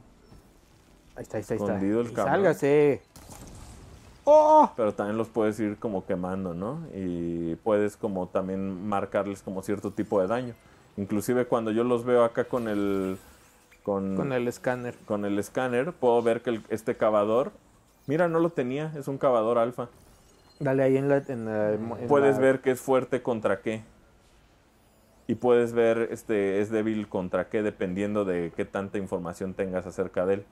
Ahí está, ahí está, Sálgase. Oh. pero también los puedes ir como quemando, ¿no? Y puedes como también marcarles como cierto tipo de daño. Inclusive cuando yo los veo acá con el... Con, el escáner. Con el escáner puedo ver que este cavador... Mira, no lo tenía, es un cavador alfa. Dale ahí en la... puedes ver que es fuerte contra qué. Y puedes ver este es débil contra qué dependiendo de qué tanta información tengas acerca de él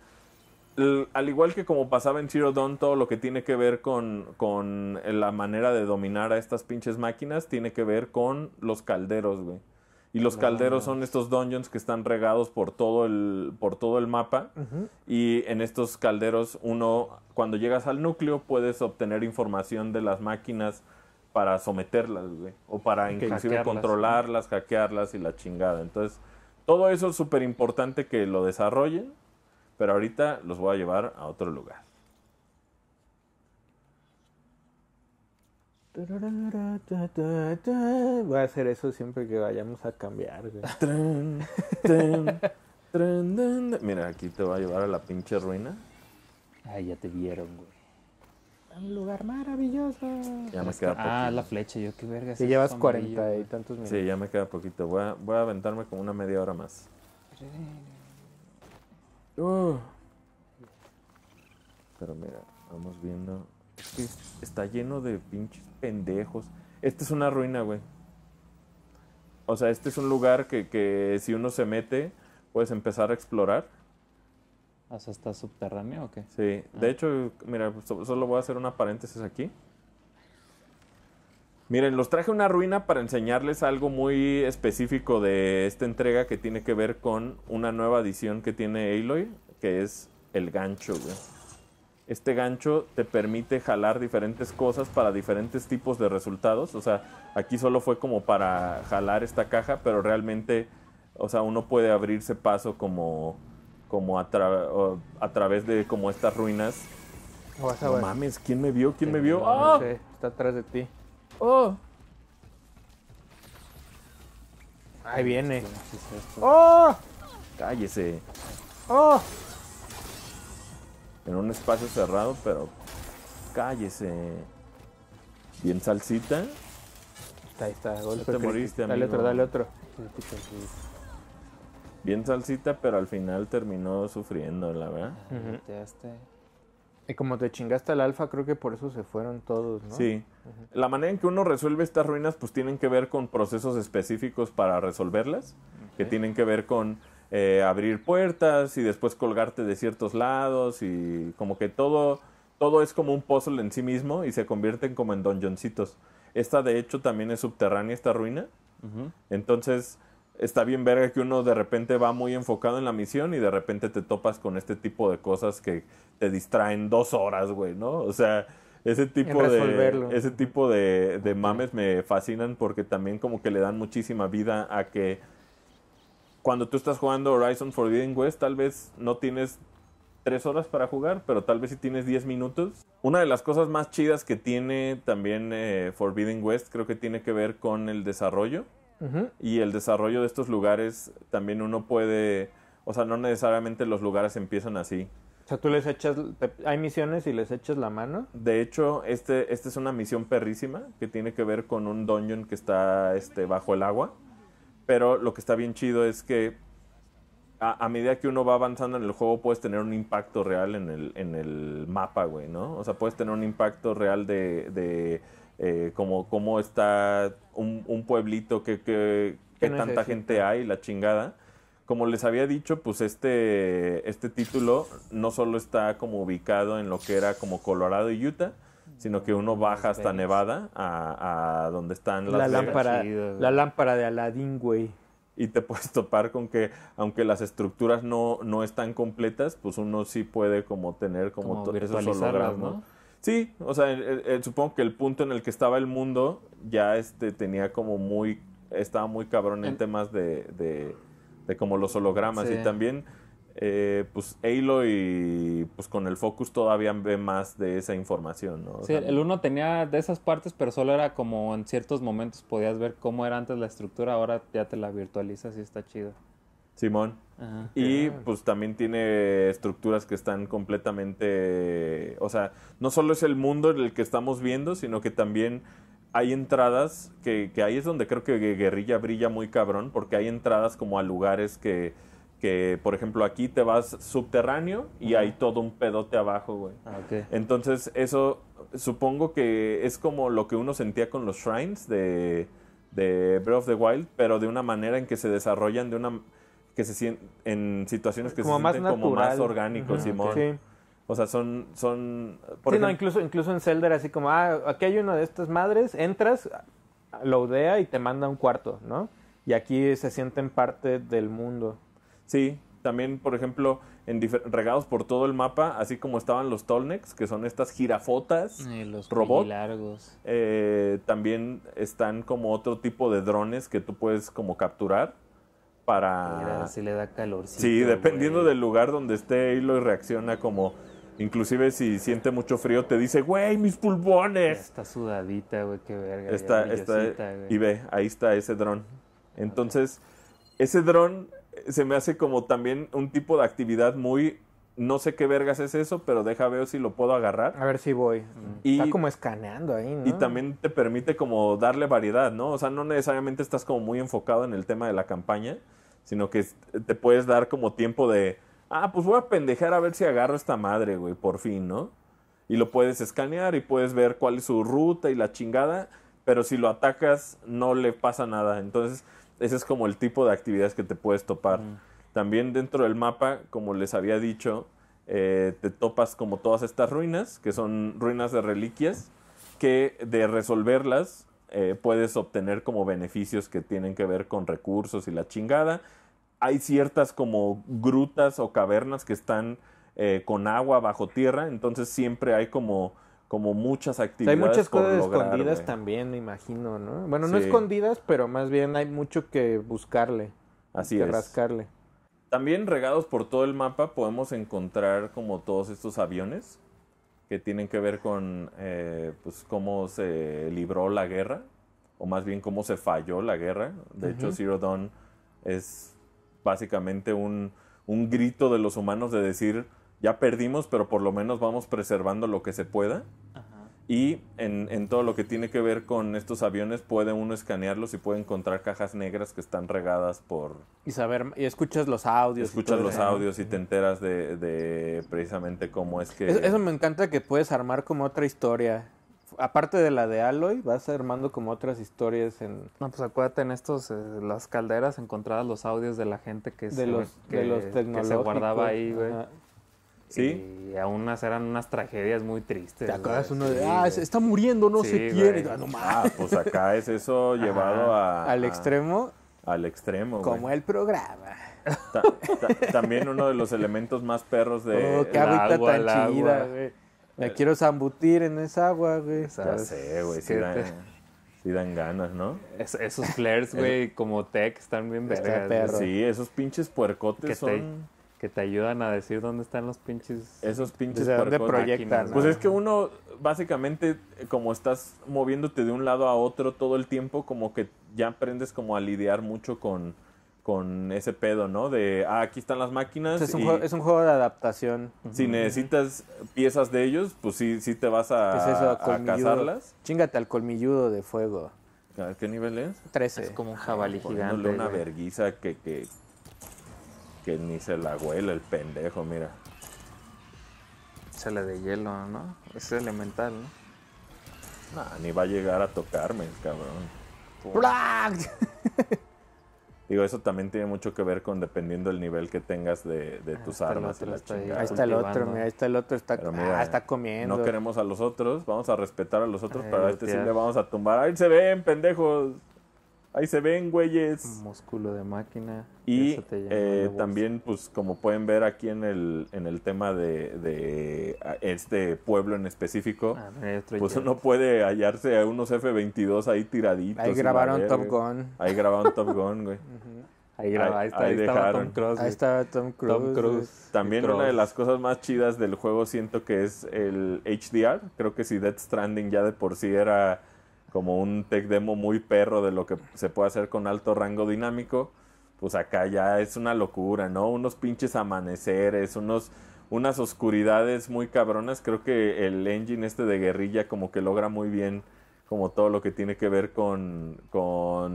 al igual que como pasaba en Zero Dawn, todo lo que tiene que ver con, la manera de dominar a estas pinches máquinas tiene que ver con los calderos, güey. Y los ah. calderos son estos dungeons que están regados por todo el, por todo el mapa. Y en estos calderos, uno, cuando llegas al núcleo, puedes obtener información de las máquinas para someterlas, güey. O para inclusive controlarlas, hackearlas y la chingada. Entonces, todo eso es súper importante que lo desarrollen pero ahorita los voy a llevar a otro lugar. Voy a hacer eso siempre que vayamos a cambiar. Mira, aquí te voy a llevar a la pinche ruina. Ay, ya te vieron, güey. Un lugar maravilloso. Ya me queda poquito. Ah, la flecha, yo qué verga. Te llevas cuarenta y tantos minutos. Sí, ya me queda poquito. Voy a, voy a aventarme con una media hora más. Ah. Pero mira, vamos viendo. que está lleno de pinches pendejos. Esta es una ruina, güey. O sea, este es un lugar que, que si uno se mete, puedes empezar a explorar. hasta ¿está subterráneo o qué? Sí, de ah. hecho, mira, solo voy a hacer una paréntesis aquí. Miren, los traje una ruina para enseñarles algo muy específico de esta entrega que tiene que ver con una nueva edición que tiene Aloy, que es el gancho, Este gancho te permite jalar diferentes cosas para diferentes tipos de resultados. O sea, aquí solo fue como para jalar esta caja, pero realmente, o sea, uno puede abrirse paso como, como a, través de como estas ruinas. No mames, ¿quién me vio? ¿Quién me vio? ¡Ah! está atrás de ti. Oh. Ahí viene. ¡Oh! Cállese. ¡Oh! En un espacio cerrado, pero. Cállese. Bien salsita. Ahí está, golpe. Dale otro, dale otro. Bien salsita, pero al final terminó sufriendo, la verdad. Este. Y como te chingaste al alfa, creo que por eso se fueron todos, ¿no? Sí. La manera en que uno resuelve estas ruinas, pues tienen que ver con procesos específicos para resolverlas, que tienen que ver con eh, abrir puertas y después colgarte de ciertos lados y como que todo, todo es como un puzzle en sí mismo y se convierten como en donjoncitos. Esta de hecho también es subterránea, esta ruina. Entonces está bien verga que uno de repente va muy enfocado en la misión y de repente te topas con este tipo de cosas que te distraen dos horas, güey, ¿no? O sea, ese tipo de ese tipo de, de mames me fascinan porque también como que le dan muchísima vida a que cuando tú estás jugando Horizon Forbidden West tal vez no tienes tres horas para jugar, pero tal vez si sí tienes diez minutos. Una de las cosas más chidas que tiene también eh, Forbidden West creo que tiene que ver con el desarrollo. Y el desarrollo de estos lugares también uno puede, o sea, no necesariamente los lugares empiezan así. O sea, tú les echas, hay misiones y les echas la mano. De hecho, este, esta es una misión perrísima que tiene que ver con un dungeon que está este, bajo el agua. Pero lo que está bien chido es que a, medida que uno va avanzando en el juego, puedes tener un impacto real en el, en el mapa, güey, ¿no? O sea, puedes tener un impacto real de eh, como cómo está un, pueblito que, que, tanta gente hay, la chingada. Como les había dicho, pues este, este título no solo está como ubicado en lo que era como Colorado y Utah, sino que uno baja hasta Nevada, a, donde están las la lámpara, la lámpara de Aladín, güey. Y te *laughs* puedes topar con que, aunque las estructuras no, no están completas, pues uno sí puede como tener como, como ¿no? Sí, o sea, supongo que el punto en el que estaba el mundo ya este, tenía como muy, estaba muy cabrón en, temas de, de, como los hologramas y también, eh, pues y pues con el Focus todavía ve más de esa información, ¿no? sí, el uno tenía de esas partes, pero solo era como en ciertos momentos podías ver cómo era antes la estructura, ahora ya te la virtualizas y está chido. Simón. Y pues también tiene estructuras que están completamente, o sea, no solo es el mundo en el que estamos viendo, sino que también hay entradas, que, ahí es donde creo que Guerrilla brilla muy cabrón, porque hay entradas como a lugares que, por ejemplo, aquí te vas subterráneo y hay todo un pedote abajo, güey. Ah, Entonces, eso supongo que es como lo que uno sentía con los shrines de, de Breath of the Wild, pero de una manera en que se desarrollan de una que se sienten en situaciones que se sienten como más orgánicos, y O sea, son... son sí, incluso, incluso en Zelda así como, ah, aquí hay una de estas madres, entras, odea y te manda un cuarto, ¿no? Y aquí se sienten parte del mundo. Sí, también, por ejemplo, en regados por todo el mapa, así como estaban los Tolnex, que son estas girafotas, los robot, eh, también están como otro tipo de drones que tú puedes como capturar para... si le da calor. Sí, dependiendo del lugar donde esté, lo reacciona como... Inclusive si siente mucho frío, te dice, güey, mis pulmones. está sudadita, güey, qué verga. Está, está, y ve, ahí está ese dron. Entonces, ese dron se me hace como también un tipo de actividad muy no sé qué vergas es eso, pero deja ver si lo puedo agarrar. A ver si voy. Y, Está como escaneando ahí, ¿no? Y también te permite como darle variedad, ¿no? O sea, no necesariamente estás como muy enfocado en el tema de la campaña, sino que te puedes dar como tiempo de, ah, pues voy a pendejar a ver si agarro esta madre, güey, por fin, ¿no? Y lo puedes escanear y puedes ver cuál es su ruta y la chingada, pero si lo atacas no le pasa nada. Entonces, ese es como el tipo de actividades que te puedes topar. Mm. También dentro del mapa, como les había dicho, eh, te topas como todas estas ruinas, que son ruinas de reliquias, que de resolverlas eh, puedes obtener como beneficios que tienen que ver con recursos y la chingada. Hay ciertas como grutas o cavernas que están eh, con agua bajo tierra, entonces siempre hay como, como muchas actividades. hay muchas cosas escondidas también, me imagino, ¿no? Bueno, no escondidas, pero más bien hay mucho que buscarle. Así que rascarle. También regados por todo el mapa podemos encontrar como todos estos aviones que tienen que ver con eh, pues, cómo se libró la guerra o más bien cómo se falló la guerra. De hecho, Zero Dawn es básicamente un, un grito de los humanos de decir, ya perdimos, pero por lo menos vamos preservando lo que se pueda. Y en, todo lo que tiene que ver con estos aviones, puede uno escanearlos y puede encontrar cajas negras que están regadas por... Y saber, y escuchas los audios. Escuchas los audios y te enteras de, precisamente cómo es que... Eso, me encanta que puedes armar como otra historia. Aparte de la de Aloy, vas armando como otras historias en... No, pues acuérdate en estos, eh, las calderas encontradas los audios de la gente que, de los, que, se guardaba ahí, güey. Sí. Y unas eran unas tragedias muy tristes. Acá es uno de, ah, está muriendo, no se quiere. ah, ah pues acá es eso *laughs* llevado a, Al extremo. Al extremo. güey. Como el programa. también uno de los elementos más perros de. *laughs* Oh, qué agüita tan chida, güey. Me quiero zambutir en esa agua, güey. Ya sé, güey. Sí, dan, ganas, ¿no? esos flares, güey, como tech, están bien Sí, esos pinches puercotes son que te ayudan a decir dónde están los pinches. Esos pinches. De dónde Pues es que uno, básicamente, como estás moviéndote de un lado a otro todo el tiempo, como que ya aprendes como a lidiar mucho con, con ese pedo, ¿no? De, ah, aquí están las máquinas. Es, un, juego, de adaptación. Si necesitas piezas de ellos, pues sí, sí te vas a, cazarlas. Chingate al colmilludo de fuego. qué nivel es? 13. Es como un jabalí gigante. una verguiza que, que que ni se la huele el pendejo, mira. Sale de hielo, ¿no? Es elemental, ¿no? ni va a llegar a tocarme, cabrón. *laughs* Digo, eso también tiene mucho que ver con dependiendo el nivel que tengas de, ah, tus armas. ahí. está el otro, mira, ahí está el otro, está, ah, está comiendo. No queremos a los otros, vamos a respetar a los otros, eh, pero a este sí le vamos a tumbar. ¡Ahí se ven, pendejos! Ahí se ven, güeyes. Músculo de máquina. Y eh, también, pues, como pueden ver aquí en el, en el tema de, este pueblo en específico, ah, pues uno puede hallarse a unos F-22 ahí tiraditos. Ahí grabaron Top Gun. Ahí grabaron Top Gun, güey. *laughs* Ahí, ahí, está, estaba Tom Cruise. Ahí estaba Tom Cruise. También una de las cosas más chidas del juego siento que es el HDR. Creo que si Dead Stranding ya de por sí era como un tech demo muy perro de lo que se puede hacer con alto rango dinámico, pues acá ya es una locura, ¿no? Unos pinches amaneceres, unos unas oscuridades muy cabronas. Creo que el engine este de guerrilla como que logra muy bien como todo lo que tiene que ver con,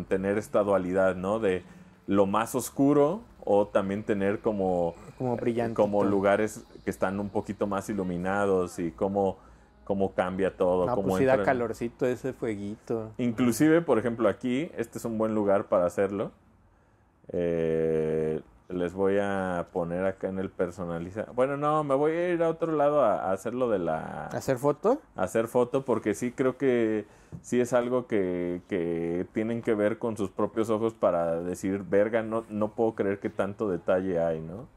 tener esta dualidad, ¿no? De lo más oscuro o también tener como como, eh, como lugares que están un poquito más iluminados y como cómo cambia todo. como cómo pues da calorcito ese fueguito. Inclusive, por ejemplo, aquí, este es un buen lugar para hacerlo. Eh, les voy a poner acá en el personalizar Bueno, no, me voy a ir a otro lado a, hacerlo de la... ¿Hacer foto? hacer foto porque sí creo que sí es algo que, tienen que ver con sus propios ojos para decir, verga, no, no puedo creer que tanto detalle hay, ¿no?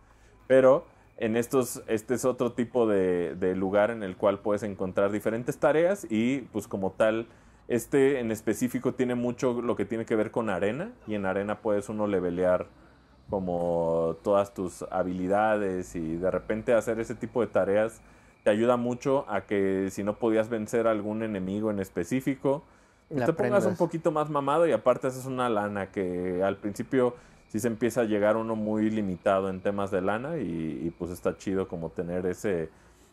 Pero en estos, este es otro tipo de, lugar en el cual puedes encontrar diferentes tareas y pues como tal, este en específico tiene mucho lo que tiene que ver con arena y en arena puedes uno levelear como todas tus habilidades y de repente hacer ese tipo de tareas te ayuda mucho a que si no podías vencer a algún enemigo en específico, pues, te pongas un poquito más mamado y aparte haces una lana que al principio sí se empieza a llegar uno muy limitado en temas de lana y, pues está chido como tener ese,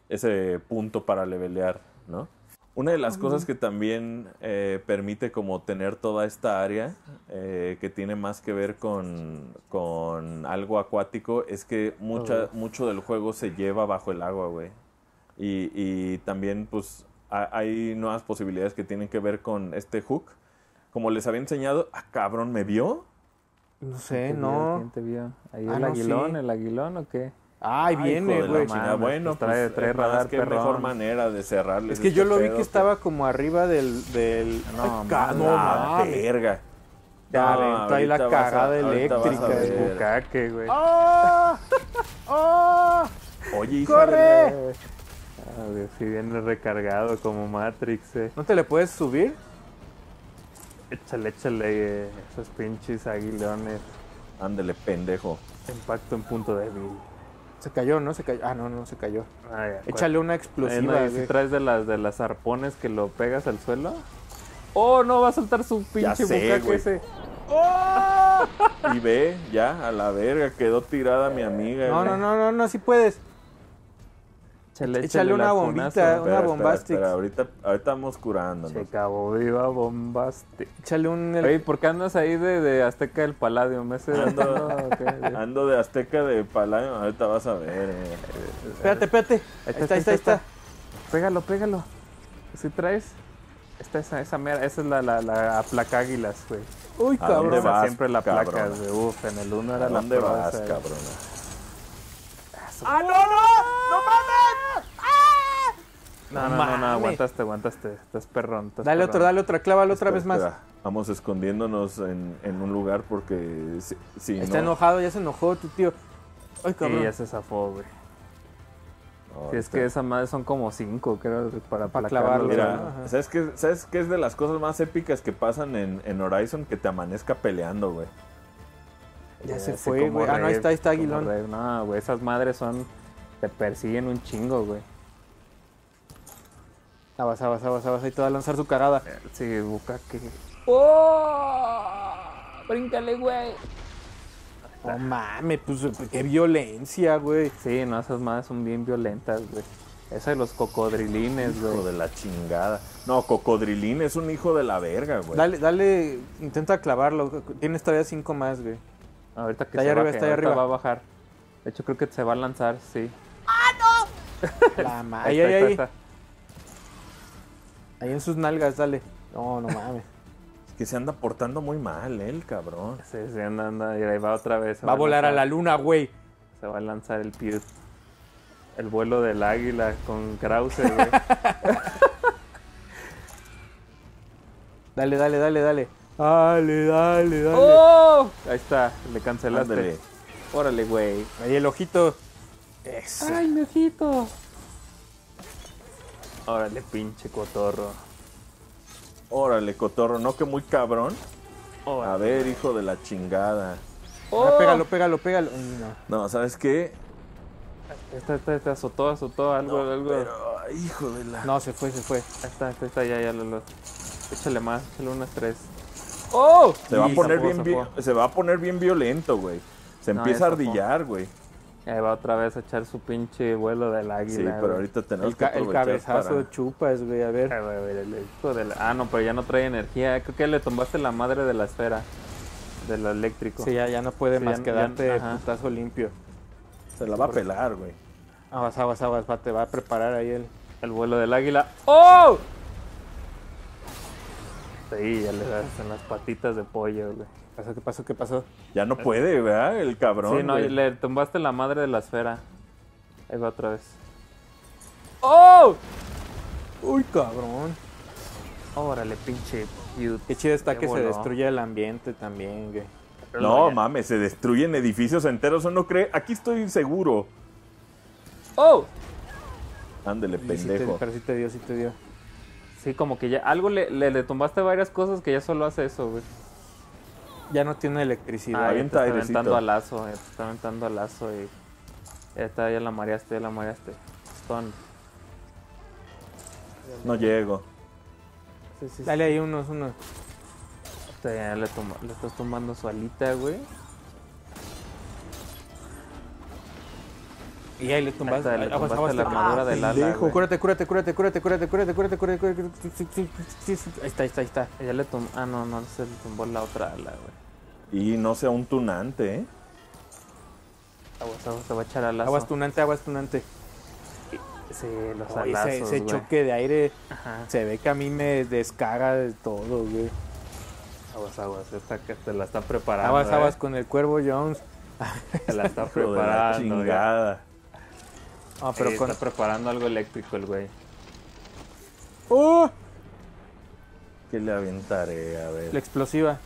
ese punto para levelear, ¿no? Una de las cosas que también eh, permite como tener toda esta área eh, que tiene más que ver con, con algo acuático es que mucha, mucho del juego se lleva bajo el agua, güey. Y, y, también pues hay nuevas posibilidades que tienen que ver con este hook. Como les había enseñado, ah, cabrón, me vio. No sé, no. vio? ¿Ahí ah, el aguilón? ¿El aguilón o qué? Ay, viene, güey. Ah, bueno, pues, pues, trae, trae eh, pues, radar, es que mejor manera de cerrarle. Es que este yo lo vi que estaba como arriba del. del... No, no, ah, verga. Ya, trae la cagada eléctrica del bucaque, güey. ¡Ah! ¡Oh! Oye, ¡Corre! A ver si viene recargado como Matrix, eh. ¿No te le puedes subir? Échale, échale esos pinches aguilones. Ándele, pendejo. Impacto en punto débil. Se cayó, ¿no? Se cayó. Ah, no, no, se cayó. Ah, échale una explosiva. si traes de las, de las arpones que lo pegas al suelo. ¡Oh, no! Va a soltar su pinche bucaque ese. ¡Oh! y ve, ya, a la verga, quedó tirada mi amiga. No, no, no, no, no, Si puedes. Échale, una bombita, una bombastic. ahorita, ahorita curando curándonos. Se acabó, viva bombastic. Échale un... ¿por qué andas ahí de, de Azteca del Paladio? ¿Me Ando, *laughs* ando, de Azteca del Paladio, ahorita vas a ver. Eh. Espérate, espérate. Ahí está, ahí está, Pégalo, pégalo. Si traes... Esta esa, esa esa es la, la, la placa águilas, güey. Uy, cabrón. dónde vas, siempre la placa, en el uno era la vas, cabrona? ¡Ah, no, no! ¡No mames! No, no, no, no, ¡Ah! aguantaste, aguantaste. Estás perrón. dale otro, dale otro, clávalo otra vez más. Vamos escondiéndonos en, un lugar porque si, Está enojado, ya se enojó tu tío. Ay, cabrón. Y ya se zafó, güey. Si es que esa madre son como cinco, creo, para, para clavarlo. Mira, ¿sabes qué, ¿sabes es de las cosas más épicas que pasan en, en Horizon? Que te amanezca peleando, güey. Ya se fue, güey. Ah, no, ahí está, ahí está Aguilón. No, güey, esas madres son. Te persiguen un chingo, güey. abas abas abas abas Ahí te va a lanzar su carada. Sí, busca que. ¡Oh! ¡Bríncale, güey! No mames, pues qué violencia, güey. Sí, no, esas madres son bien violentas, güey. Esa de los cocodrilines, güey. Hijo de la chingada. No, cocodrilín es un hijo de la verga, güey. Dale, dale, intenta clavarlo. Tienes todavía cinco más, güey. Ahorita que está se arriba, va a bajar. De hecho, creo que se va a lanzar, sí. ¡Ah, no! La *laughs* Ahí, ahí, ahí. Ahí en sus nalgas, dale. No, no mames. Es que se anda portando muy mal, ¿eh? el cabrón. Sí, se anda, anda. Y ahí va otra vez. Va, a volar a la luna, güey. Se va a lanzar el pie. El vuelo del águila con Krause, güey. *laughs* dale, dale, dale, dale. Dale, dale, dale. ¡Oh! Ahí está, le cancelaste. Órale, güey. Ahí el ojito. ¡Ay, mi ojito! Órale, pinche cotorro. Órale, cotorro, no que muy cabrón. A ver, hijo de la chingada. Ah, oh. pégalo, pégalo, pégalo. No. no. ¿sabes qué? Está, está, esta, azotó, azotó, algo, algo. Pero, hijo de la. No, se fue, se fue. Ahí está, está, está, ya, ya, lo, Échale más, échale unas tres. ¡Oh! Se va, a poner bien se, va a poner bien violento, güey. Se empieza a ardillar, güey. Ahí va otra vez a echar su pinche vuelo del águila. Sí, pero ahorita tenemos el que El cabezazo chupas, güey, a ver. Ah, no, pero ya no trae energía. Creo que le tomaste la madre de la esfera. De lo eléctrico. Sí, ya, no puede más quedarte putazo limpio. Se la va a pelar, güey. Aguas, aguas, aguas, te va a preparar ahí el, el vuelo del águila. ¡Oh! Sí, ya le das en las patitas de pollo, güey. ¿Qué pasó? ¿Qué pasó? ¿Qué pasó? Ya no puede, ¿verdad? El cabrón. Sí, no, le tumbaste la madre de la esfera. Ahí va otra vez. ¡Oh! ¡Uy, cabrón! Órale, pinche Qué chido está que se destruye el ambiente también, güey. no, mames, se destruyen edificios enteros, ¿o no cree? Aquí estoy seguro. ¡Oh! Ándele, pendejo. Sí pero sí te dio, sí te dio. Sí, como que ya algo le, le, tumbaste varias cosas que ya solo hace eso, güey. Ya no tiene electricidad. Ah, ya eh, te está aventando al lazo, está aventando a lazo y. Ya está, la mareaste, ya la mareaste. Stone. No llego. Sí, sí, Dale ahí unos, unos. O ya le, le estás tomando su alita, güey. Y ahí le tumbas, la armadura del ala. Cúrate, cúrate, cúrate, cúrate, cúrate, cúrate, cúrate, cúrate, cúrate. Ahí está, ahí está, ahí está. Ya le tumbó. Ah, no, no, se le tumbó la otra ala, güey. Y no sea un tunante, ¿eh? Aguas, aguas, te va a echar alas. Aguas tunante, aguas tunante. Sí, los Oye, alazos, Ese, choque de aire se ve que a mí me descarga de todo, güey. Aguas, aguas, esta que te la está preparando. Aguas, aguas con el cuervo Jones. Te la está preparando. chingada. Ah, pero eh, está preparando algo eléctrico el güey. ¡Oh! ¿Qué le aventaré? A ver. La explosiva.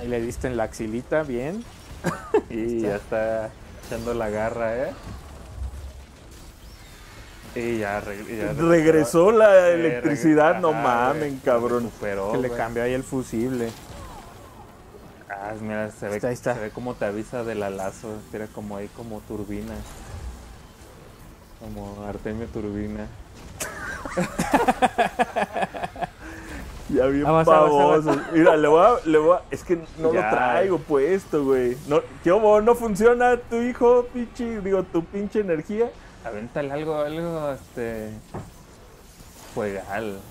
Ahí le diste en la axilita, bien. y *laughs* ya está echando la garra, ¿eh? Y ya, regresó, la electricidad, no mamen, cabrón. Pero que le cambió ahí el fusible mira, se pues ve, está, ve como te avisa del la lazo, mira, como ahí como turbina. Como Artemio Turbina. *laughs* ya bien un pavoso. Mira, le voy, a, le voy Es que no lo traigo puesto, güey. No, ¿Qué hubo? ¿No funciona tu hijo, pinche? Digo, tu pinche energía. Avéntale algo, algo, este...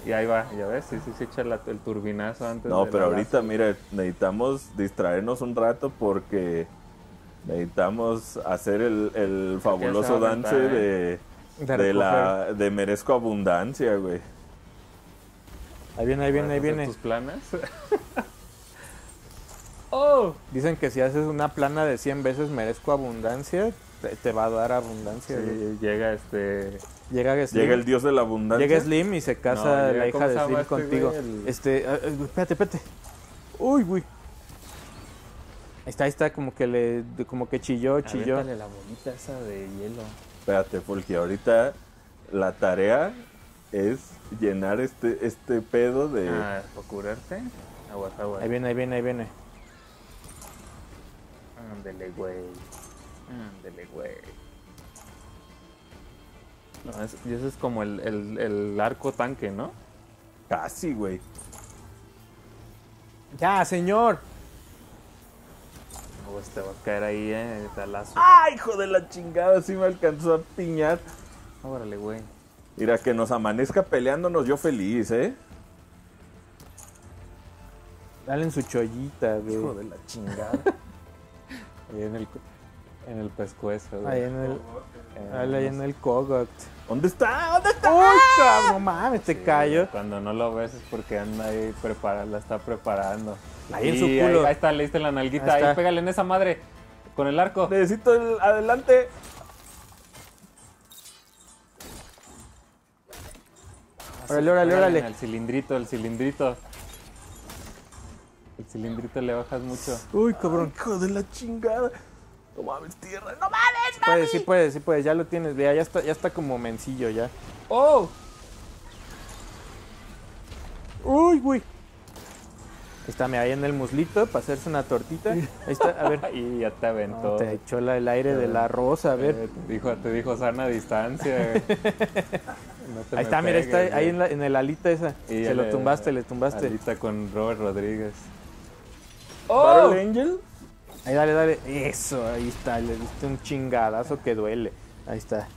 Y ahí va, ya ves, sí, sí, se sí, echa el turbinazo antes. No, pero ahorita, mira, necesitamos distraernos un rato porque necesitamos hacer el, fabuloso dance eh, de, la, de Merezco Abundancia, güey. Ahí viene, ahí viene, ahí viene. ¿Tus planas? *laughs* oh. Dicen que si haces una plana de 100 veces merezco abundancia, te, va a dar abundancia. llega este. Llega, llega el dios de la abundancia. Llega Slim y se casa la hija de Slim este contigo. Este, ah, ah, espérate, espérate. Uy, güey. Ahí está, ahí está, como que le, como que chilló, chilló. la bonita esa de hielo. Espérate, porque ahorita la tarea es llenar este, este pedo de. Ah, ¿o curarte? Aguas, agua Ahí viene, ahí viene, ahí viene. Ándele, güey. Ándele, güey. No, y ese es como el, arco tanque, ¿no? Casi, güey. Ya, señor. Este va a caer ahí, eh, talazo. ¡Ah, hijo de la chingada! Sí me alcanzó a piñar. Órale, güey. Mira, que nos amanezca peleándonos yo feliz, ¿eh? Dale en su chollita, güey. Hijo de la chingada. *laughs* Ahí en el... En el pescuezo, Ahí en el. Ahí en, el cogot. ¿Dónde está? ¿Dónde está? Uy, ¡Ah! no mames, te callo. Cuando no lo ves es porque anda ahí Preparando la está preparando. Ahí en su culo. Ahí, está, le diste la nalguita. Ahí, pégale en esa madre. Con el arco. Necesito el adelante. Órale, órale, órale. El cilindrito, el cilindrito. El cilindrito le bajas mucho. Uy, cabrón, hijo de la chingada. No mames, tierra. No mames, mami. Puedes, sí puedes, sí puedes. Ya lo tienes. Vea, ya está, ya está como mencillo ya. ¡Oh! ¡Uy, uy! Está, me ahí en el muslito para hacerse una tortita. Ahí está, a ver. *laughs* y ya te aventó. te echó el aire de la rosa, a eh, ver. te, dijo, te sana distancia. Eh. *laughs* ahí está, mira, está ahí en, el alita esa. Se lo tumbaste, le tumbaste. Alita con Robert Rodríguez. ¡Oh! el Angel? Ahí dale, dale. Eso, ahí está. Le diste un chingadazo que duele. Ahí está.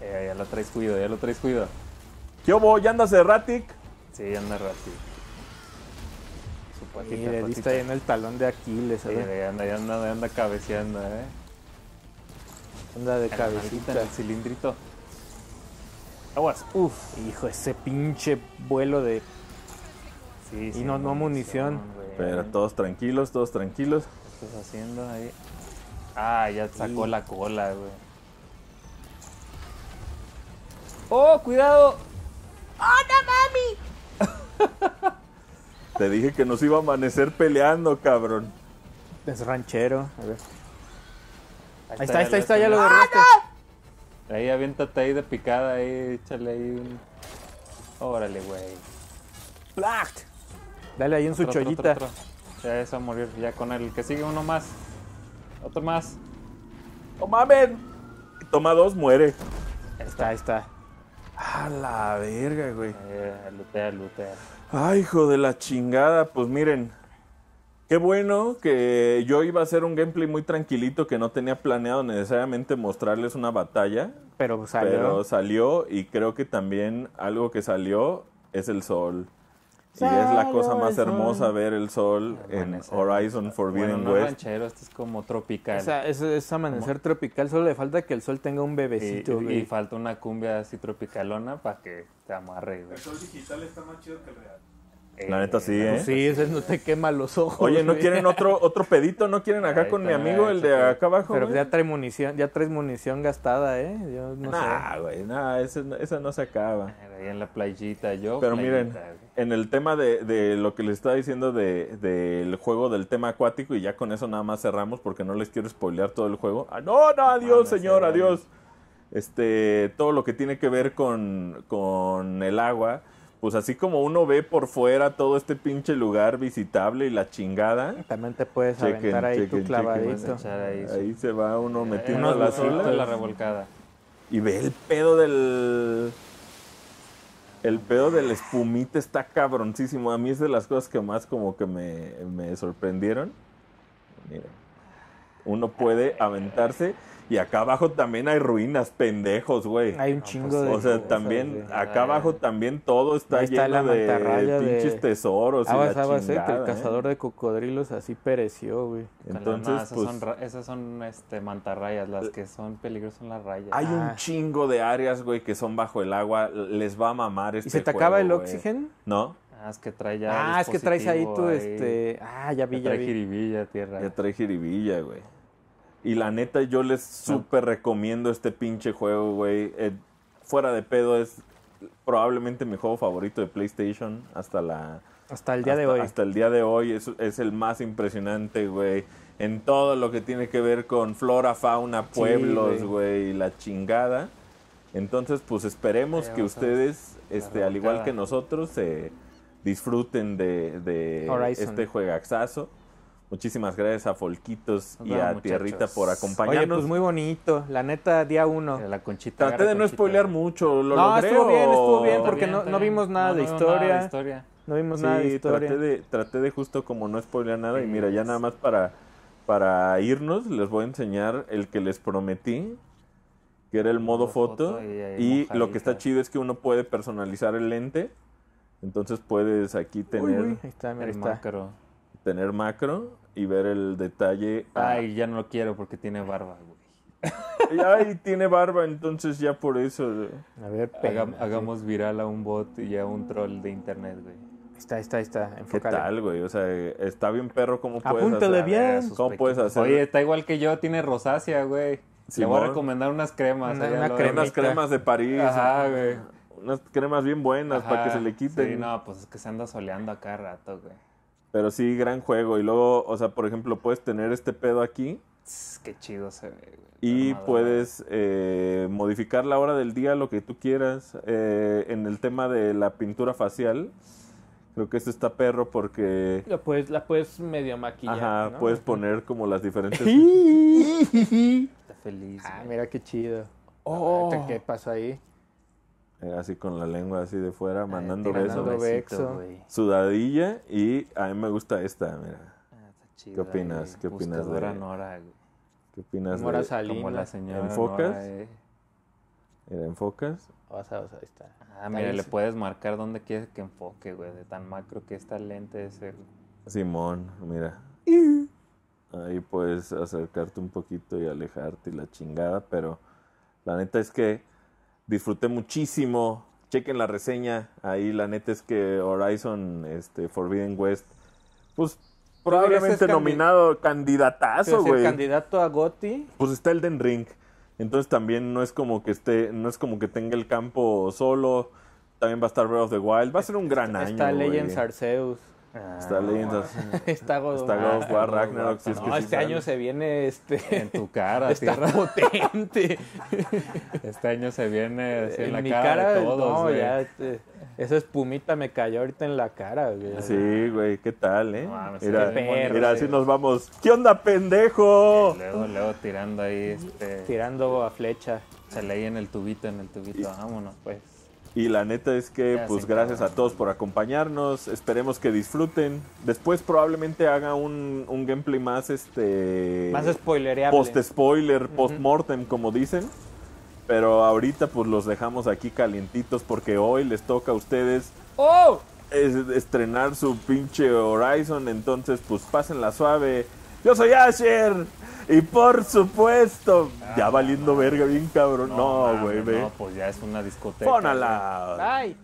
Eh, ya lo traes cuido, ya lo traes cuido. ¿Qué hubo? ¿Ya andas erratic? Sí, anda erratic. Su patita, y le diste ahí en el talón de Aquiles. Sí, anda, ya anda, anda cabeceando, eh. Anda de cabecita. En el cilindrito. Aguas. Uf, hijo, ese pinche vuelo de... Sí, y no, no munición pero todos tranquilos, todos tranquilos. ¿Qué estás haciendo ahí? Ah, ya sacó la cola, güey. ¡Oh, cuidado! ¡Oh, no, mami! *laughs* Te dije que nos iba a amanecer peleando, cabrón. Es ranchero. A ver. Ahí, está, ahí está, ahí está, ya lo ¡Ah, Ahí aviéntate ahí de picada, ahí échale ahí un... Órale, güey. ¡Black! Dale ahí en su chollita. ya eso a morir, ya con el que sigue uno más. Otro más. ¡Toma mamen! Toma dos, muere. Ahí está, está. A la verga, güey. Eh, lutea, lutea. Ay, hijo de la chingada. Pues miren, Qué bueno que yo iba a hacer un gameplay muy tranquilito que no tenía planeado necesariamente mostrarles una batalla. Pero salió. Pero salió y creo que también algo que salió es el sol. Y es la cosa más hermosa ver el sol en Horizon Forbidden bueno, no West. ranchero, esto es como tropical. O sea, es, amanecer tropical, solo le falta que el sol tenga un bebecito. Y, falta una cumbia así tropicalona para que te amarre. El sol digital está más chido que el real. La neta sí, eh, ¿eh? Sí, ese no te quema los ojos. Oye, ¿no quieren otro, otro pedito? ¿No quieren acá con mi amigo, el de acá abajo? Pero ya trae munición, ya traes munición gastada, ¿eh? Yo no nah, güey, nah, esa, no se acaba. Ahí en la playita, yo. Pero miren, en el tema de, de, lo que les estaba diciendo del de, juego del tema acuático, y ya con eso nada más cerramos porque no les quiero spoilear todo el juego. Ah, no, no, adiós, señor, adiós. Este, todo lo que tiene que ver con, con el agua pues así como uno ve por fuera todo este pinche lugar visitable y la chingada. También te puedes aventar ahí tu clavadito. ahí, se va uno eh, metiendo la revolcada. Y ve el pedo del. El pedo del espumite está cabroncísimo. A mí es de las cosas que más como que me, me sorprendieron. Mira, uno puede aventarse y acá abajo también hay ruinas, pendejos, güey. Hay un chingo pues, de. O sea, también, acá abajo también todo está, lleno la de, pinches tesoros. y ¿eh? el ¿eh? cazador de cocodrilos así pereció, güey. Entonces, esas pues, son, esas este, mantarrayas, las que son peligrosas son las rayas. Hay un ah. chingo de áreas, güey, que son bajo el agua. Les va a mamar este ¿Y se te acaba el oxígeno? No. Ah, es que trae ya. Ah, es que traes ahí tu este. Ah, ya vi, ya, trae vi. jiribilla, tierra. Ya trae jiribilla, güey. Y la neta, yo les ah. súper recomiendo este pinche juego, güey. Eh, fuera de pedo, es probablemente mi juego favorito de PlayStation hasta la... Hasta el día de hoy. Hasta el día de hoy es, el más impresionante, güey. En todo lo que tiene que ver con flora, fauna, pueblos, güey, la chingada. Entonces, pues esperemos que ustedes, este, al igual que nosotros, se disfruten de, de este juegaxazo. Muchísimas gracias a Folquitos y a Tierrita por acompañarnos. Oye, pues muy bonito, la neta, día uno. La conchita. Traté de no mucho, no, estuvo bien, estuvo bien, porque no, vimos ¿eh? nada, de historia, No vimos nada de historia. Traté de, traté de justo como no spoilear nada y mira, ya nada más para, para irnos les voy a enseñar el que les prometí, que era el modo foto, y, lo que está chido es que uno puede personalizar el lente, entonces puedes aquí tener... Uy, ahí está, mira, tener macro y ver el detalle. Ay, ya no lo quiero porque tiene barba, güey. *laughs* Ay, tiene barba, entonces ya por eso. A ver, hagamos viral a un bot y a un troll de internet, güey. Está, está, está. Enfocale. ¿Qué tal, güey? O sea, está bien perro, ¿cómo puedes Apúntale bien. ¿Cómo puedes hacer? Oye, está igual que yo, tiene rosácea, güey. Le voy a recomendar unas cremas. Unas cremas de París. güey unas cremas bien buenas para que se le quiten. Sí, no, pues que se anda soleando acá rato, güey. Pero sí, gran juego. Y luego, o sea, por ejemplo, puedes tener este pedo aquí. Qué chido se ve, Y puedes eh, modificar la hora del día, lo que tú quieras. Eh, en el tema de la pintura facial, creo que esto está perro porque... La puedes, la puedes medio maquillar, Ajá, puedes poner como las diferentes... *laughs* está feliz. Ah, mira qué chido. Oh. ¿Qué pasa ahí? así con la lengua así de fuera, ah, mandando besos. Sudadilla y a mí me gusta esta, mira. Ah, ¿Qué opinas? ¿Qué opinas de Nora, ¿Qué opinas de la señora ¿Enfocas? Eh. ¿enfocas? Ah, mira, le puedes marcar dónde quieres que enfoque, güey. De tan macro que está lente ese. Simón, mira. Ahí puedes acercarte un poquito y alejarte y la chingada, pero la neta es que disfruté muchísimo. Chequen la reseña. Ahí la neta es que Horizon este, Forbidden West, pues probablemente nominado candidatazo, güey. candidato a Gotti. Pues está Elden Ring. Entonces también no es como que esté, no es como que tenga el campo solo. También va a estar Breath of the Wild. Va a ser un gran año. Está Legends Arceus está ah, lindo. *laughs* Está God Está God Ragnarok. no, este año se viene este. En tu cara, *laughs* está tierra. potente. *laughs* Este año se viene en, la mi cara, de todos. No, ya, este, esa espumita me cayó ahorita en la cara, güey. Sí, güey, ¿qué tal, eh? mira, así nos vamos. ¿Qué onda, pendejo? luego, luego tirando ahí, este. Tirando a flecha. Se leí en el tubito, en el tubito. Vámonos, pues. Y la neta es que, pues gracias a todos por acompañarnos. Esperemos que disfruten. Después probablemente haga un, gameplay más este. Más spoilereable. Post-spoiler, post-mortem, como dicen. Pero ahorita pues los dejamos aquí calientitos porque hoy les toca a ustedes. ¡Oh! estrenar su pinche Horizon. Entonces, pues pasen la suave. Yo soy Asher. Y por supuesto, ah. ya valiendo verga bien cabrón. No, güey, no, no, pues ya es una discoteca. Pónala. Bye.